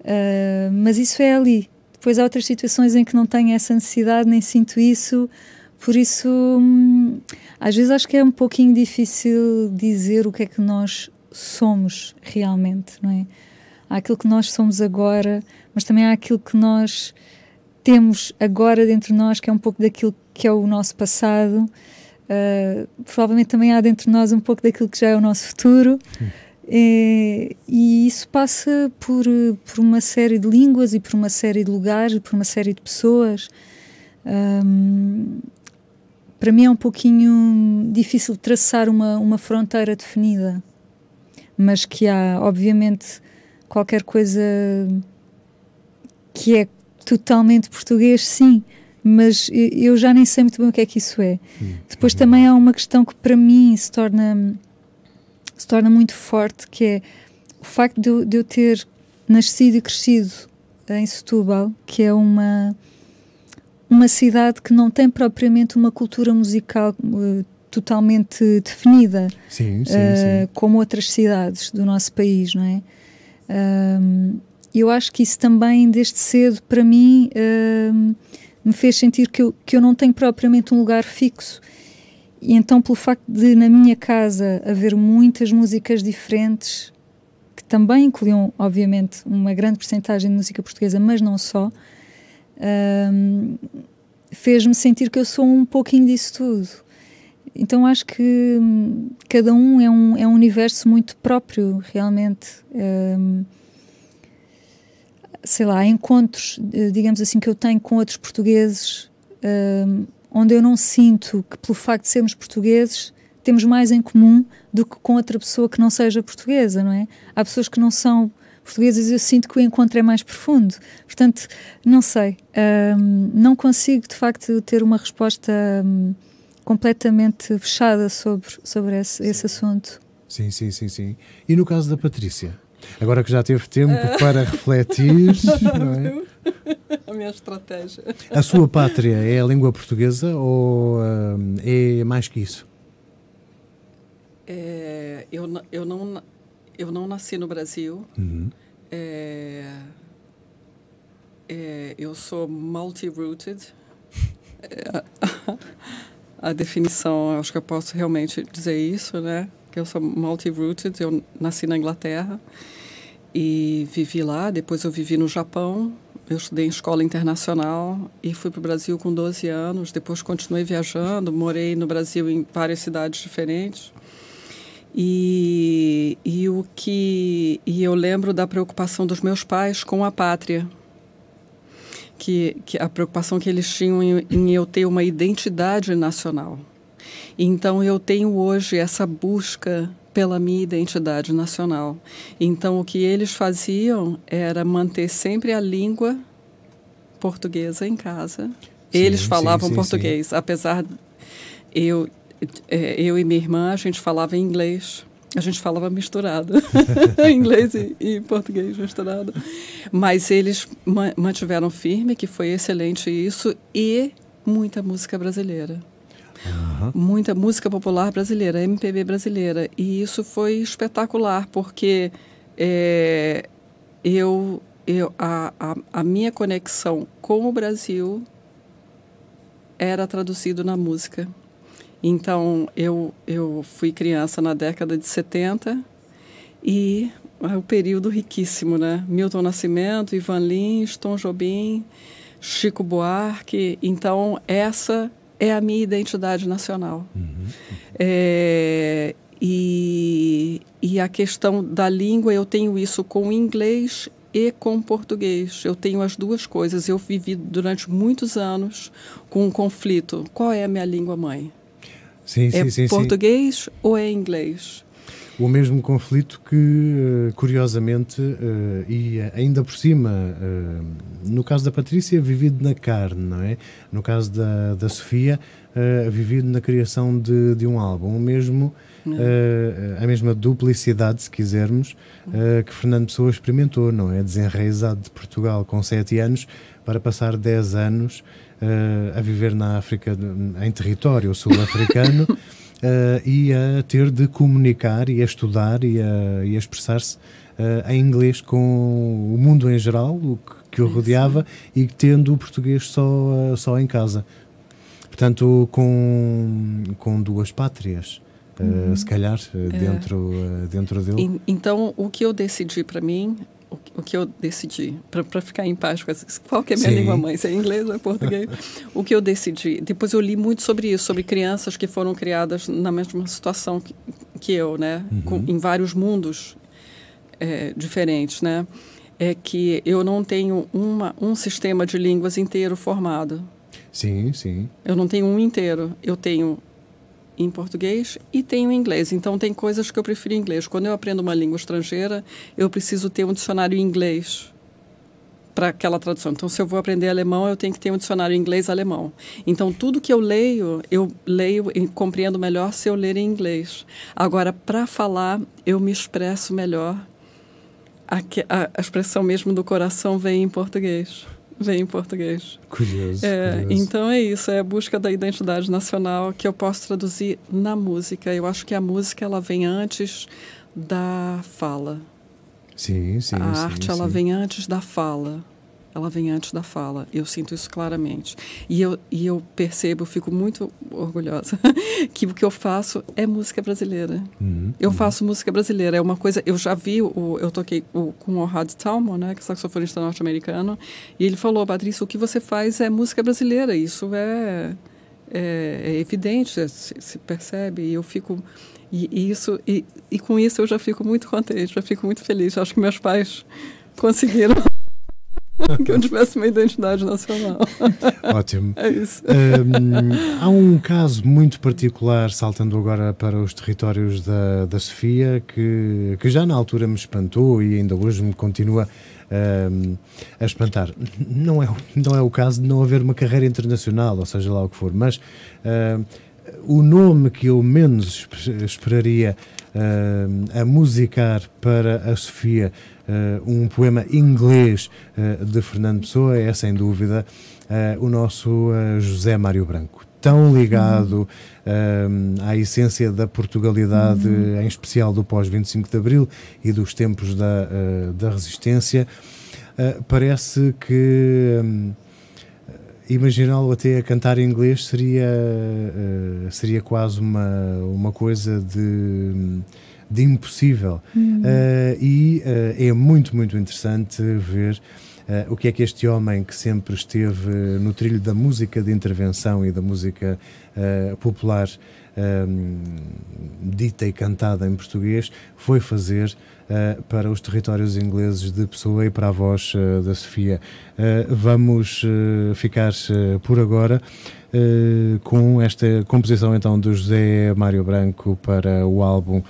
Uh, mas isso é ali. Depois há outras situações em que não tenho essa necessidade, nem sinto isso. Por isso, hum, às vezes acho que é um pouquinho difícil dizer o que é que nós somos realmente, não é? há aquilo que nós somos agora, mas também há aquilo que nós temos agora dentro de nós, que é um pouco daquilo que é o nosso passado. Uh, provavelmente também há dentro de nós um pouco daquilo que já é o nosso futuro. É, e isso passa por, por uma série de línguas e por uma série de lugares, por uma série de pessoas. Um, para mim é um pouquinho difícil traçar uma, uma fronteira definida, mas que há, obviamente, qualquer coisa que é totalmente português, sim, mas eu já nem sei muito bem o que é que isso é. Hum. Depois hum. também há uma questão que para mim se torna se torna muito forte, que é o facto de eu, de eu ter nascido e crescido em Setúbal, que é uma uma cidade que não tem propriamente uma cultura musical uh, totalmente definida, sim, sim, uh, sim. como outras cidades do nosso país, não é? Um, eu acho que isso também, desde cedo, para mim, um, me fez sentir que eu, que eu não tenho propriamente um lugar fixo. E então, pelo facto de na minha casa haver muitas músicas diferentes, que também incluíam, obviamente, uma grande porcentagem de música portuguesa, mas não só, um, fez-me sentir que eu sou um pouquinho disso tudo. Então acho que hum, cada um é um, é um universo muito próprio, realmente. Hum, sei lá, encontros, eh, digamos assim, que eu tenho com outros portugueses, hum, onde eu não sinto que, pelo facto de sermos portugueses, temos mais em comum do que com outra pessoa que não seja portuguesa, não é? Há pessoas que não são portuguesas e eu sinto que o encontro é mais profundo. Portanto, não sei, não consigo de facto ter uma resposta completamente fechada sobre, sobre esse, esse assunto. Sim, sim, sim, sim. E no caso da Patrícia? Agora que já teve tempo ah. para refletir, não é? A minha estratégia. A sua pátria é a língua portuguesa ou um, é mais que isso? É, eu, eu, não, eu não nasci no Brasil. Uhum. É, é, eu sou multi-rooted. É, a definição, acho que eu posso realmente dizer isso, né? Que eu sou multi-rooted, eu nasci na Inglaterra e vivi lá, depois eu vivi no Japão, eu estudei em escola internacional e fui para o Brasil com 12 anos, depois continuei viajando, morei no Brasil em várias cidades diferentes. E, e o que e eu lembro da preocupação dos meus pais com a pátria, que, que a preocupação que eles tinham em, em eu ter uma identidade nacional. Então eu tenho hoje essa busca pela minha identidade nacional. Então o que eles faziam era manter sempre a língua portuguesa em casa. Sim, eles falavam sim, sim, português, apesar eu é, eu e minha irmã a gente falava inglês a gente falava misturado, inglês e, e, português misturado. Mas eles ma mantiveram firme, que foi excelente isso, e muita música brasileira. Uhum. Muita música popular brasileira, MPB brasileira. E isso foi espetacular, porque é, eu, eu a, a, a minha conexão com o Brasil era traduzido na música. Então, eu, eu fui criança na década de 70 e é, o é um período riquíssimo, né? Milton Nascimento, Ivan Lins, Tom Jobim, Chico Buarque. Então, essa é a minha identidade nacional. Uhum. É, e, e a questão da língua, eu tenho isso com o inglês e com português. Eu tenho as duas coisas. Eu vivi durante muitos anos com um conflito. Qual é a minha língua mãe? Sim, é sim, sim, português sim. ou é inglês? O mesmo conflito que, eh, curiosamente, eh, e eh, ainda por cima, no caso da Patrícia, vivido na carne, não é? No caso da, da Sofia, vivido na criação de, de um álbum. O mesmo, hum. a mesma duplicidade, se quisermos, que Fernando Pessoa experimentou, não é? Desenraizado de Portugal com 7 anos para passar 10 anos uh, a viver na África, em território sul-africano, uh, e a ter de comunicar e a estudar e a, e a expressar-se uh, em inglês com o mundo em geral, o que, que o rodeava, Sim. e tendo o português só, só em casa. Portanto, com, com duas pátrias. Uhum. Uh, se calhar dentro é. dentro dele. Então o que eu decidi para mim o, o que eu decidi, para ficar em paz com essas, qual que é a minha Sim. língua mãe, se é inglês ou é português, o que eu decidi. Depois eu li muito sobre isso, sobre crianças que foram criadas na mesma situação que, que eu, né? Uhum. Com, em vários mundos é, diferentes, né? É que eu não tenho uma, um sistema de línguas inteiro formado. Sim, sim. Eu não tenho um inteiro. Eu tenho em português e tenho inglês. Então, tem coisas que eu prefiro em inglês. Quando eu aprendo uma língua estrangeira, eu preciso ter um dicionário em inglês para aquela tradução. Então, se eu vou aprender alemão, eu tenho que ter um dicionário inglês-alemão. Então, tudo que eu leio, eu leio e compreendo melhor se eu ler em inglês. Agora, para falar, eu me expresso melhor. A, a, a expressão mesmo do coração vem em português vem em português. Curioso, é, curioso, Então é isso, é a busca da identidade nacional que eu posso traduzir na música. Eu acho que a música ela vem antes da fala. Sim, sim. A arte sim, ela vem antes da fala ela vem antes da fala. Eu sinto isso claramente. E eu, e eu percebo, eu fico muito orgulhosa que o que eu faço é música brasileira. Uhum. Eu uhum. faço música brasileira. É uma coisa. Eu já vi, o, eu toquei o, com o Rod Talmo, né, que é saxofonista norte-americano, e ele falou: Patrícia, o que você faz é música brasileira. Isso é. É, é, evidente, é, se, se, percebe, e eu fico. E, e isso, e, e, com isso eu já fico muito contente, já fico muito feliz. Acho que meus pais conseguiram que eu tivesse uma identidade nacional. Ótimo. É isso. Um, há um caso muito particular, saltando agora para os territórios da, da Sofia, que, que já na altura me espantou e ainda hoje me continua um, a espantar. Não é, não é o caso de não haver uma carreira internacional, ou seja lá o que for, mas. Um, o nome que eu menos esperaria a musicar para a Sofia eh, um poema inglês eh, de Fernando Pessoa, é sem dúvida eh, o nosso José Mário Branco tão ligado à essência da Portugalidade, uhum. em especial do pós-25 de Abril e dos tempos da, uh, da Resistência, uh, parece que. Um, imaginá-lo até a cantar em inglês seria, uh, seria quase uma, uma coisa de, de impossível. Uh, e uh, é muito, muito interessante ver. o que é que este homem que sempre esteve no trilho da música de intervenção e da música popular um, ehm, dita e cantada em português foi fazer eh, para os territórios ingleses de Pessoa e para a voz eh, da Sofia. Eh, vamos ficar por agora com esta composição então do José Mário Branco para o álbum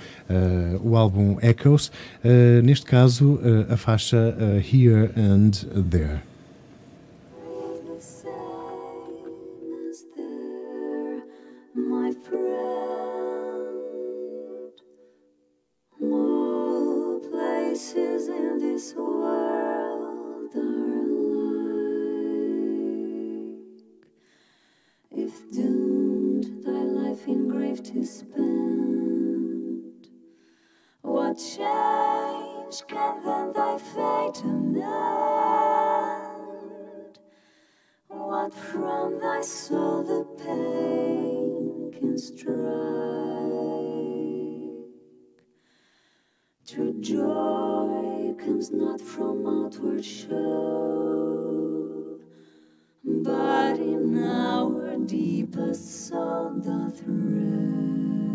o álbum Echoes. neste caso a faixa Here and There. what change can then thy fate amend? What from thy soul the pain can strike? True joy comes not from outward show, but in our deepest soul doth rest.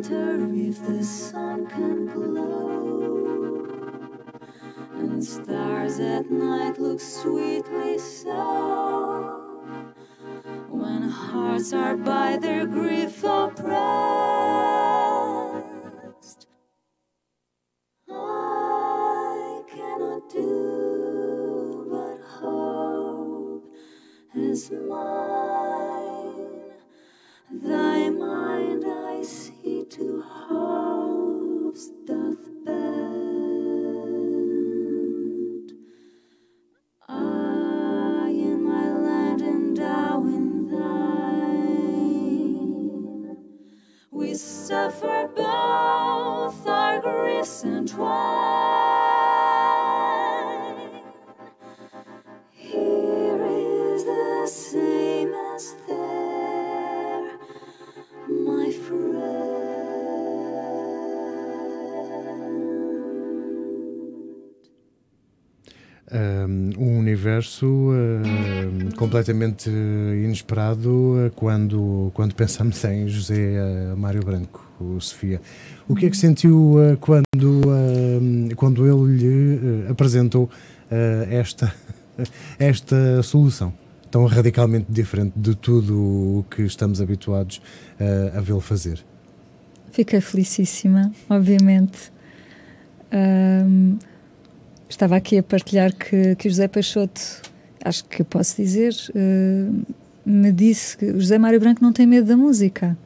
matter if the sun can glow and stars at night look sweetly so when hearts are by their grief oppressed I cannot do but hope to hopes doth bend. I in my land and thou in thine. We suffer both our griefs entwined. um universo eh, completamente inesperado eh, quando, quando pensamos em José eh, Mário Branco, Sofia. O que é que sentiu quando, quando ele lhe apresentou esta, esta solução? Tão radicalmente diferente de tudo o que estamos habituados a vê-lo fazer. Fiquei felicíssima, obviamente. Um Estava aqui a partilhar que, que o José Peixoto, acho que eu posso dizer, uh, me disse que o José Mário Branco não tem medo da música.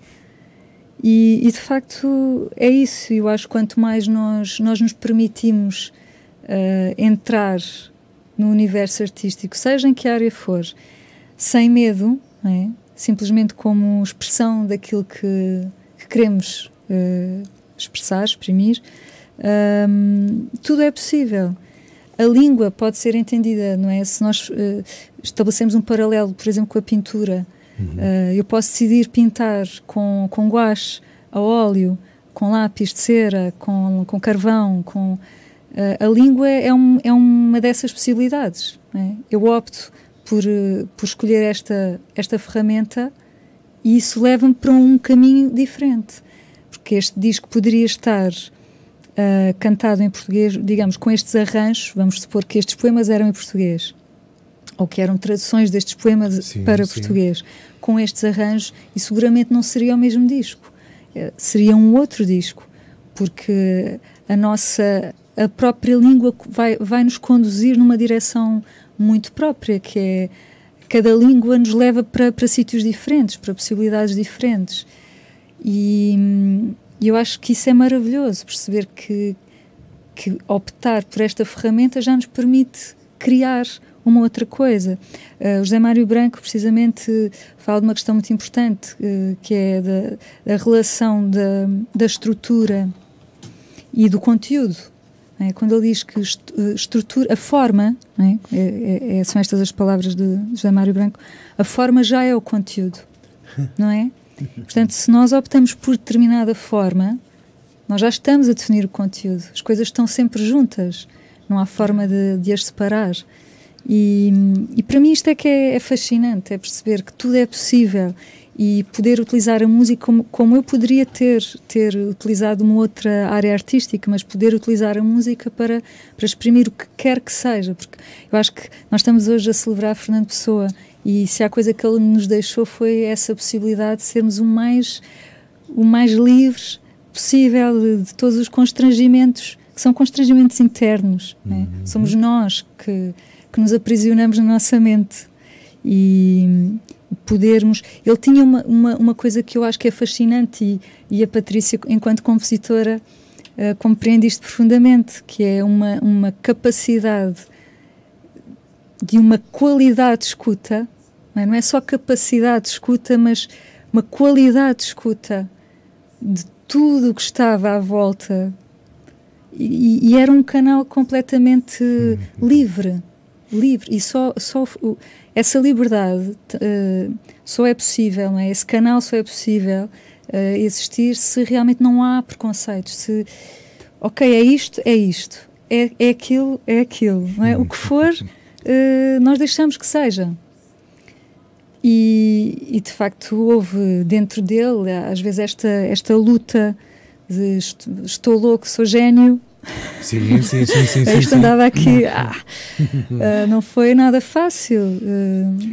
E, e, de facto é isso. Eu acho que quanto mais nós, nós nos permitimos uh, entrar no universo artístico, seja em que área for, sem medo, é? simplesmente como expressão daquilo que, que queremos uh, expressar, exprimir, um, ehm, tudo é possível a língua pode ser entendida, não é? Se nós uh, estabelecemos um paralelo, por exemplo, com a pintura, uhum. uh, eu posso decidir pintar com, com guache, a óleo, com lápis de cera, com, com carvão, com... Uh, a língua é, um, é uma dessas possibilidades, é? Eu opto por, por escolher esta, esta ferramenta e isso leva-me para um caminho diferente, porque este disco poderia estar uh, cantado em português, digamos, com estes arranjos, vamos supor que estes poemas eram em português, ou que eram traduções destes poemas sim, para sim. português, com estes arranjos, e seguramente não seria o mesmo disco, uh, seria um outro disco, porque a nossa a própria língua vai, vai nos conduzir numa direção muito própria, que é cada língua nos leva para, para sítios diferentes, para possibilidades diferentes. E, hum, e eu acho que isso é maravilhoso, perceber que, que optar por esta ferramenta já nos permite criar uma outra coisa. Uh, José Mário Branco, precisamente, fala de uma questão muito importante, uh, que é da, da relação da, da, estrutura e do conteúdo. É? Quando ele diz que eh, estrutura, a forma, é? É, é? é, são estas as palavras de José Mário Branco, a forma já é o conteúdo, não é? Portanto, se nós optamos por determinada forma, nós já estamos a definir o conteúdo. As coisas estão sempre juntas, não há forma de, de as separar. E, e, para mim isto é que é, é, fascinante, é perceber que tudo é possível e poder utilizar a música como, como eu poderia ter ter utilizado uma outra área artística, mas poder utilizar a música para, para exprimir o que quer que seja, porque eu acho que nós estamos hoje a celebrar Fernando Pessoa e se a coisa que ele nos deixou foi essa possibilidade de sermos o mais, o mais livres possível de, de todos os constrangimentos, que são constrangimentos internos. Né? Uhum. Né? Somos nós que, que nos aprisionamos na nossa mente. E podermos. Ele tinha uma, uma, uma coisa que eu acho que é fascinante, e, e a Patrícia, enquanto compositora, uh, compreende isto profundamente, que é uma, uma capacidade de uma qualidade de escuta, não é? não é só capacidade de escuta, mas uma qualidade de escuta de tudo o que estava à volta. E, e era um canal completamente uhum. livre, livre. E só, só essa liberdade uh, só é possível, é? esse canal só é possível uh, existir se realmente não há preconceitos. Se, ok, é isto, é isto, é, é aquilo, é aquilo. Não é? O que for. Eh, nós deixamos que seja. E, e, de facto houve dentro dele às vezes esta esta luta de estou louco sou gênio sim sim sim sim, sim, é sim. andava aqui ah, uh, não foi nada fácil uh,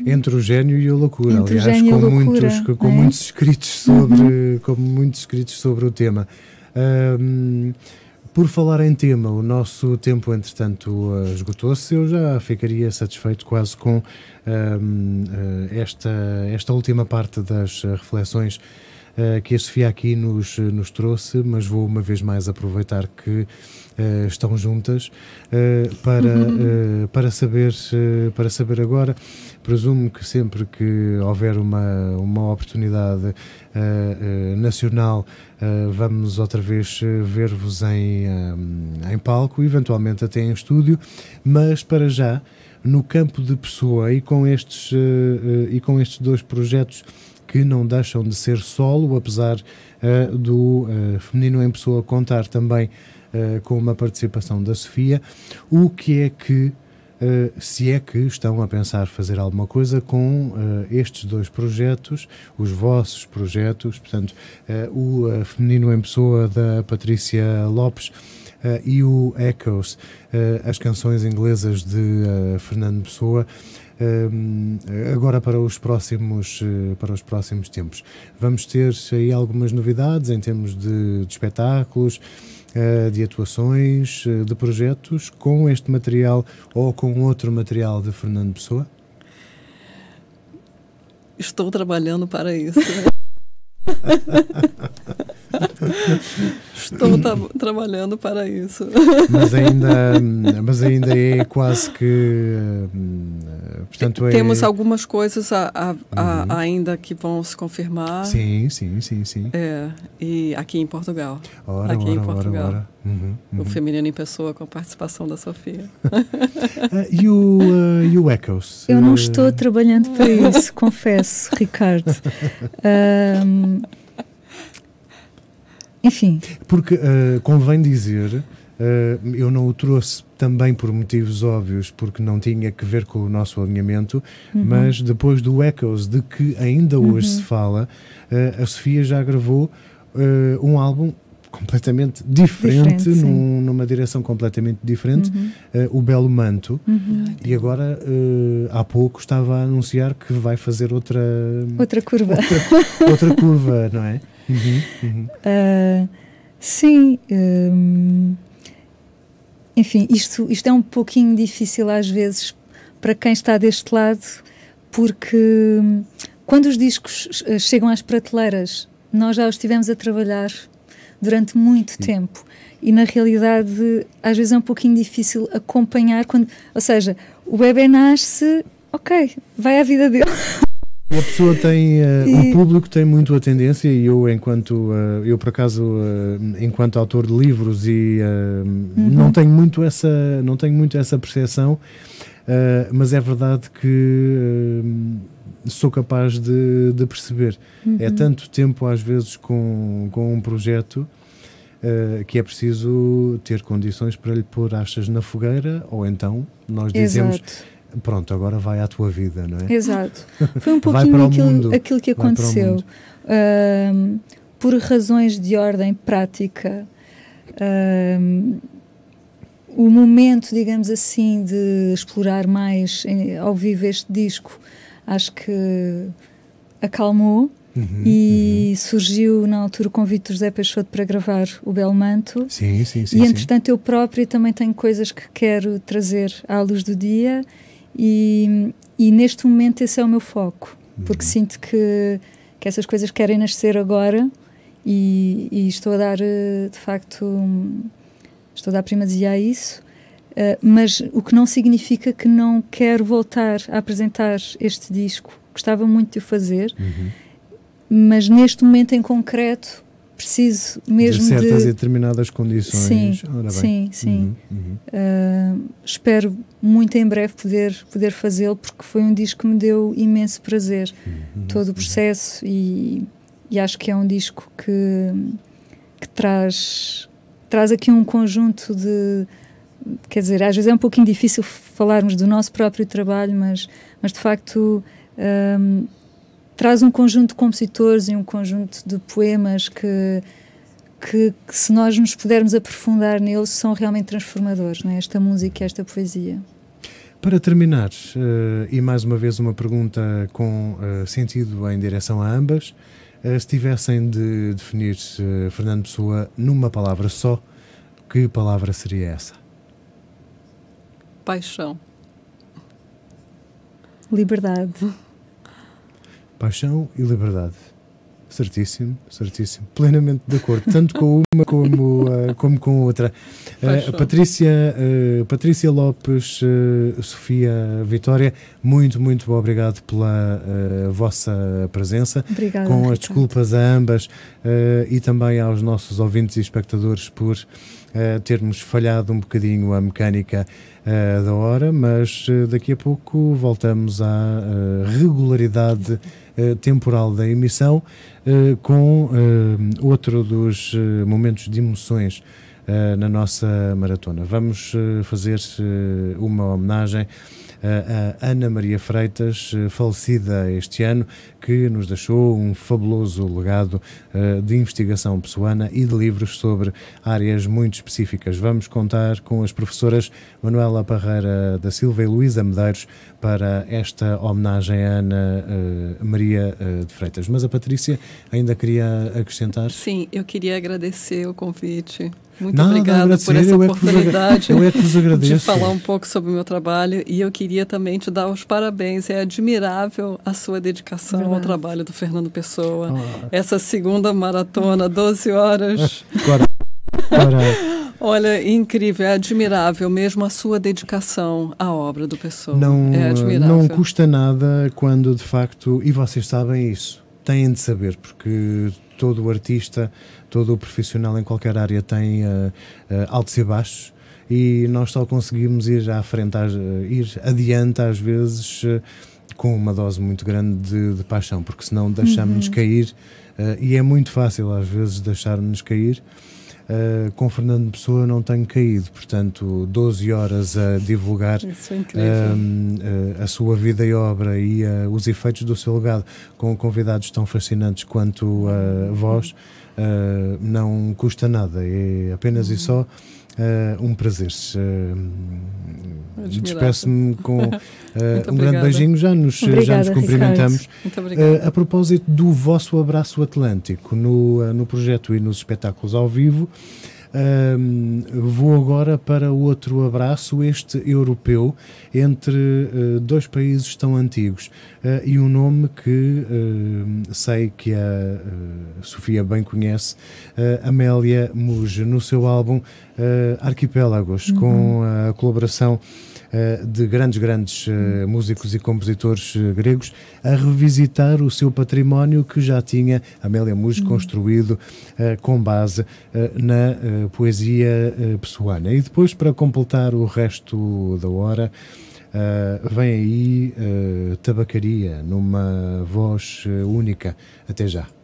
entre o gênio e a loucura aliás com loucura, muitos com é? muitos escritos sobre uhum. com muitos escritos sobre o tema um, por falar em tema, o nosso tempo entretanto eh, esgotou-se. Eu já ficaria satisfeito quase com um, ehm, eh, esta, esta última parte das eh, reflexões que a Sofia aqui nos, nos trouxe, mas vou uma vez mais aproveitar que eh, estão juntas uh, para, uhum. eh, para, saber, para saber agora. Presumo que sempre que houver uma, uma oportunidade nacional, vamos outra vez ver-vos em, em palco, eventualmente até em estúdio, mas para já no campo de Pessoa e com estes, e com estes dois projetos que não deixam de ser solo, apesar uh, do uh, Feminino em Pessoa contar também uh, com uma participação da Sofia. O que é que, uh, se é que estão a pensar fazer alguma coisa com uh, estes dois projetos, os vossos projetos, portanto, o Feminino em Pessoa da Patrícia Lopes. e o Echoes, as canções inglesas de Fernando Pessoa, agora para os próximos para os próximos tempos vamos ter aí algumas novidades em termos de, de espetáculos eh, de atuações, eh, de projetos com este material ou com outro material de Fernando Pessoa? Estou trabalhando para isso. Né? Estou tra trabalhando para isso. Mas ainda, mas ainda é quase que. Hum, portanto, é... Temos algumas coisas a, a, a, uhum. ainda que vão se confirmar. Sim, sim, sim, sim. É, e aqui em Portugal. Ora, aqui ora, em Portugal. Ora, ora. Uhum, uhum. O uhum. Feminino em Pessoa com a participação da Sofia. Ah, e, o, uh, e o Echoes? Eu não ah, estou trabalhando para isso, confesso, Ricardo. Um, enfim. Porque uh, convém dizer Uh, eu não o trouxe também por motivos óbvios, porque não tinha que ver com o nosso alinhamento, uhum. mas depois do Echoes, de que ainda uhum. hoje uhum. se fala, uh, a Sofia já gravou uh, um álbum completamente diferente, diferente num, numa direção completamente diferente, uhum. o Belo Manto. Uhum. E agora, há pouco, estava a anunciar que vai fazer outra... Outra curva. Outra, outra curva, não é? Uhum, Uh, sim. Um, ah, enfim, isto, isto é um pouquinho difícil às vezes para quem está deste lado, porque quando os discos ah, chegam às prateleiras, nós já os tivemos a trabalhar durante muito tempo e na realidade às vezes é um pouquinho difícil acompanhar quando, ou seja, o bebê nasce, ok, vai à vida dele a pessoa tem, uh, e... o público tem muito a tendência, e eu, enquanto, uh, eu por acaso, uh, enquanto autor de livros, e uhum. não, tenho muito essa, não tenho muito essa percepção, mas é verdade que sou capaz de, de perceber. É uhum. É tanto tempo, às vezes, com, com um projeto. Uh, que é preciso ter condições para lhe pôr achas na fogueira, ou então nós dizemos Exato pronto, agora vai à tua vida, não é? Exato. Foi um pouquinho aquilo, aquilo, que aconteceu. Uh, por razões de ordem prática, uh, o momento, digamos assim, de explorar mais em, ao vivo este disco, acho que acalmou. Uhum, e uhum. surgiu na altura o convite do José Peixoto para gravar o Belmanto. Sim, sim, sim. E entretanto sim. eu própria também tenho coisas que quero trazer à luz do dia e, e neste momento esse é o meu foco, porque uhum. sinto que, que essas coisas querem nascer agora e, e, estou a dar, eh, de facto, hum, estou a dar primazia a isso. Eh, mas o que não significa que não quero voltar a apresentar este disco. Gostava muito de o fazer, uhum. mas neste momento em concreto preciso mesmo de certas de... e determinadas condições. Sim, sim, sim. Uhum, Uh, espero muito em breve poder poder fazê-lo porque foi um disco que me deu imenso prazer uhum, todo o uhum. processo e, e, acho que é um disco que que traz traz aqui um conjunto de quer dizer às vezes é um pouquinho difícil falarmos do nosso próprio trabalho mas mas de facto ah, traz um conjunto de compositores e um conjunto de poemas que, que, que se nós nos pudermos aprofundar neles, são realmente transformadores, é? esta música e esta poesia. Para terminar, uh, e mais uma vez uma pergunta com uh, sentido em direção a ambas, uh, se tivessem de definir Fernando Pessoa numa palavra só, que palavra seria essa? Paixão. Liberdade paixão e liberdade. Certíssimo, certíssimo. Plenamente de acordo, tanto com uma como, uh, como com outra. Uh, Patrícia, uh, Patrícia Lopes, Sofia Vitória, muito, muito obrigado pela vossa presença. Obrigada. Com as desculpas a ambas e também aos nossos ouvintes e espectadores por termos falhado um bocadinho a mecânica da hora, mas daqui a pouco voltamos à regularidade. Eh, temporal da emissão, eh, com eh, outro dos momentos de emoções na nossa maratona. Vamos fazer uma homenagem a eh, eh, Ana Maria Freitas, eh, falecida este ano, que nos deixou um fabuloso legado de investigação pessoana e de livros sobre áreas muito específicas. Vamos contar com as professoras Manuela Parreira da Silva e Luísa Medeiros para esta homenagem a Ana Maria de Freitas. Mas a Patrícia ainda queria acrescentar? Sim, eu queria agradecer o convite muito Nada, obrigada por essa eu oportunidade. É eu é que vos é agradeço. De falar um pouco sobre o meu trabalho e eu queria também te dar os parabéns. É admirável a sua dedicação Obrigado. ao trabalho do Fernando Pessoa. Ah. Essa segunda maratona, 12 horas. É, agora. Agora. É. Olha, incrível, é admirável mesmo a sua dedicação à obra do Pessoa. Não, é eh, admirável. não custa nada quando de facto, e vocês sabem isso, têm de saber, porque todo o artista, todo o profissional em qualquer área tem uh, uh, altos e baixos e nós só conseguimos ir à frente, às, eh, ir adiante às vezes com uma dose muito grande de, de paixão, porque senão uhum. deixamos-nos uhum. cair e é muito fácil às vezes deixar-nos cair uh, com Fernando Pessoa não tenho caído, portanto, 12 horas a divulgar um, é ehm, eh, a sua vida e obra e eh, os efeitos do seu legado, com convidados tão fascinantes quanto a uhum. vós, não custa nada, é apenas uhum. e só uh, um prazer. Uh, Despeço-me com uh, um grande beijinho, já nos, obrigada, já nos cumprimentamos. a propósito do vosso abraço atlântico no, no projeto e nos espetáculos ao vivo. Um, vou agora para outro abraço, este europeu, entre uh, dois países tão antigos uh, e um nome que uh, sei que a Sofia bem conhece, Amélia Muge, no seu álbum Arquipélagos, uhum. com a colaboração eh, de grandes, grandes eh, músicos e compositores eh, gregos a revisitar o seu património que já tinha Amélia Mus uhum. construído com base na poesia pessoana. E depois, para completar o resto da hora, Uh, vem aí uh, Tabacaria, numa voz única. Até já.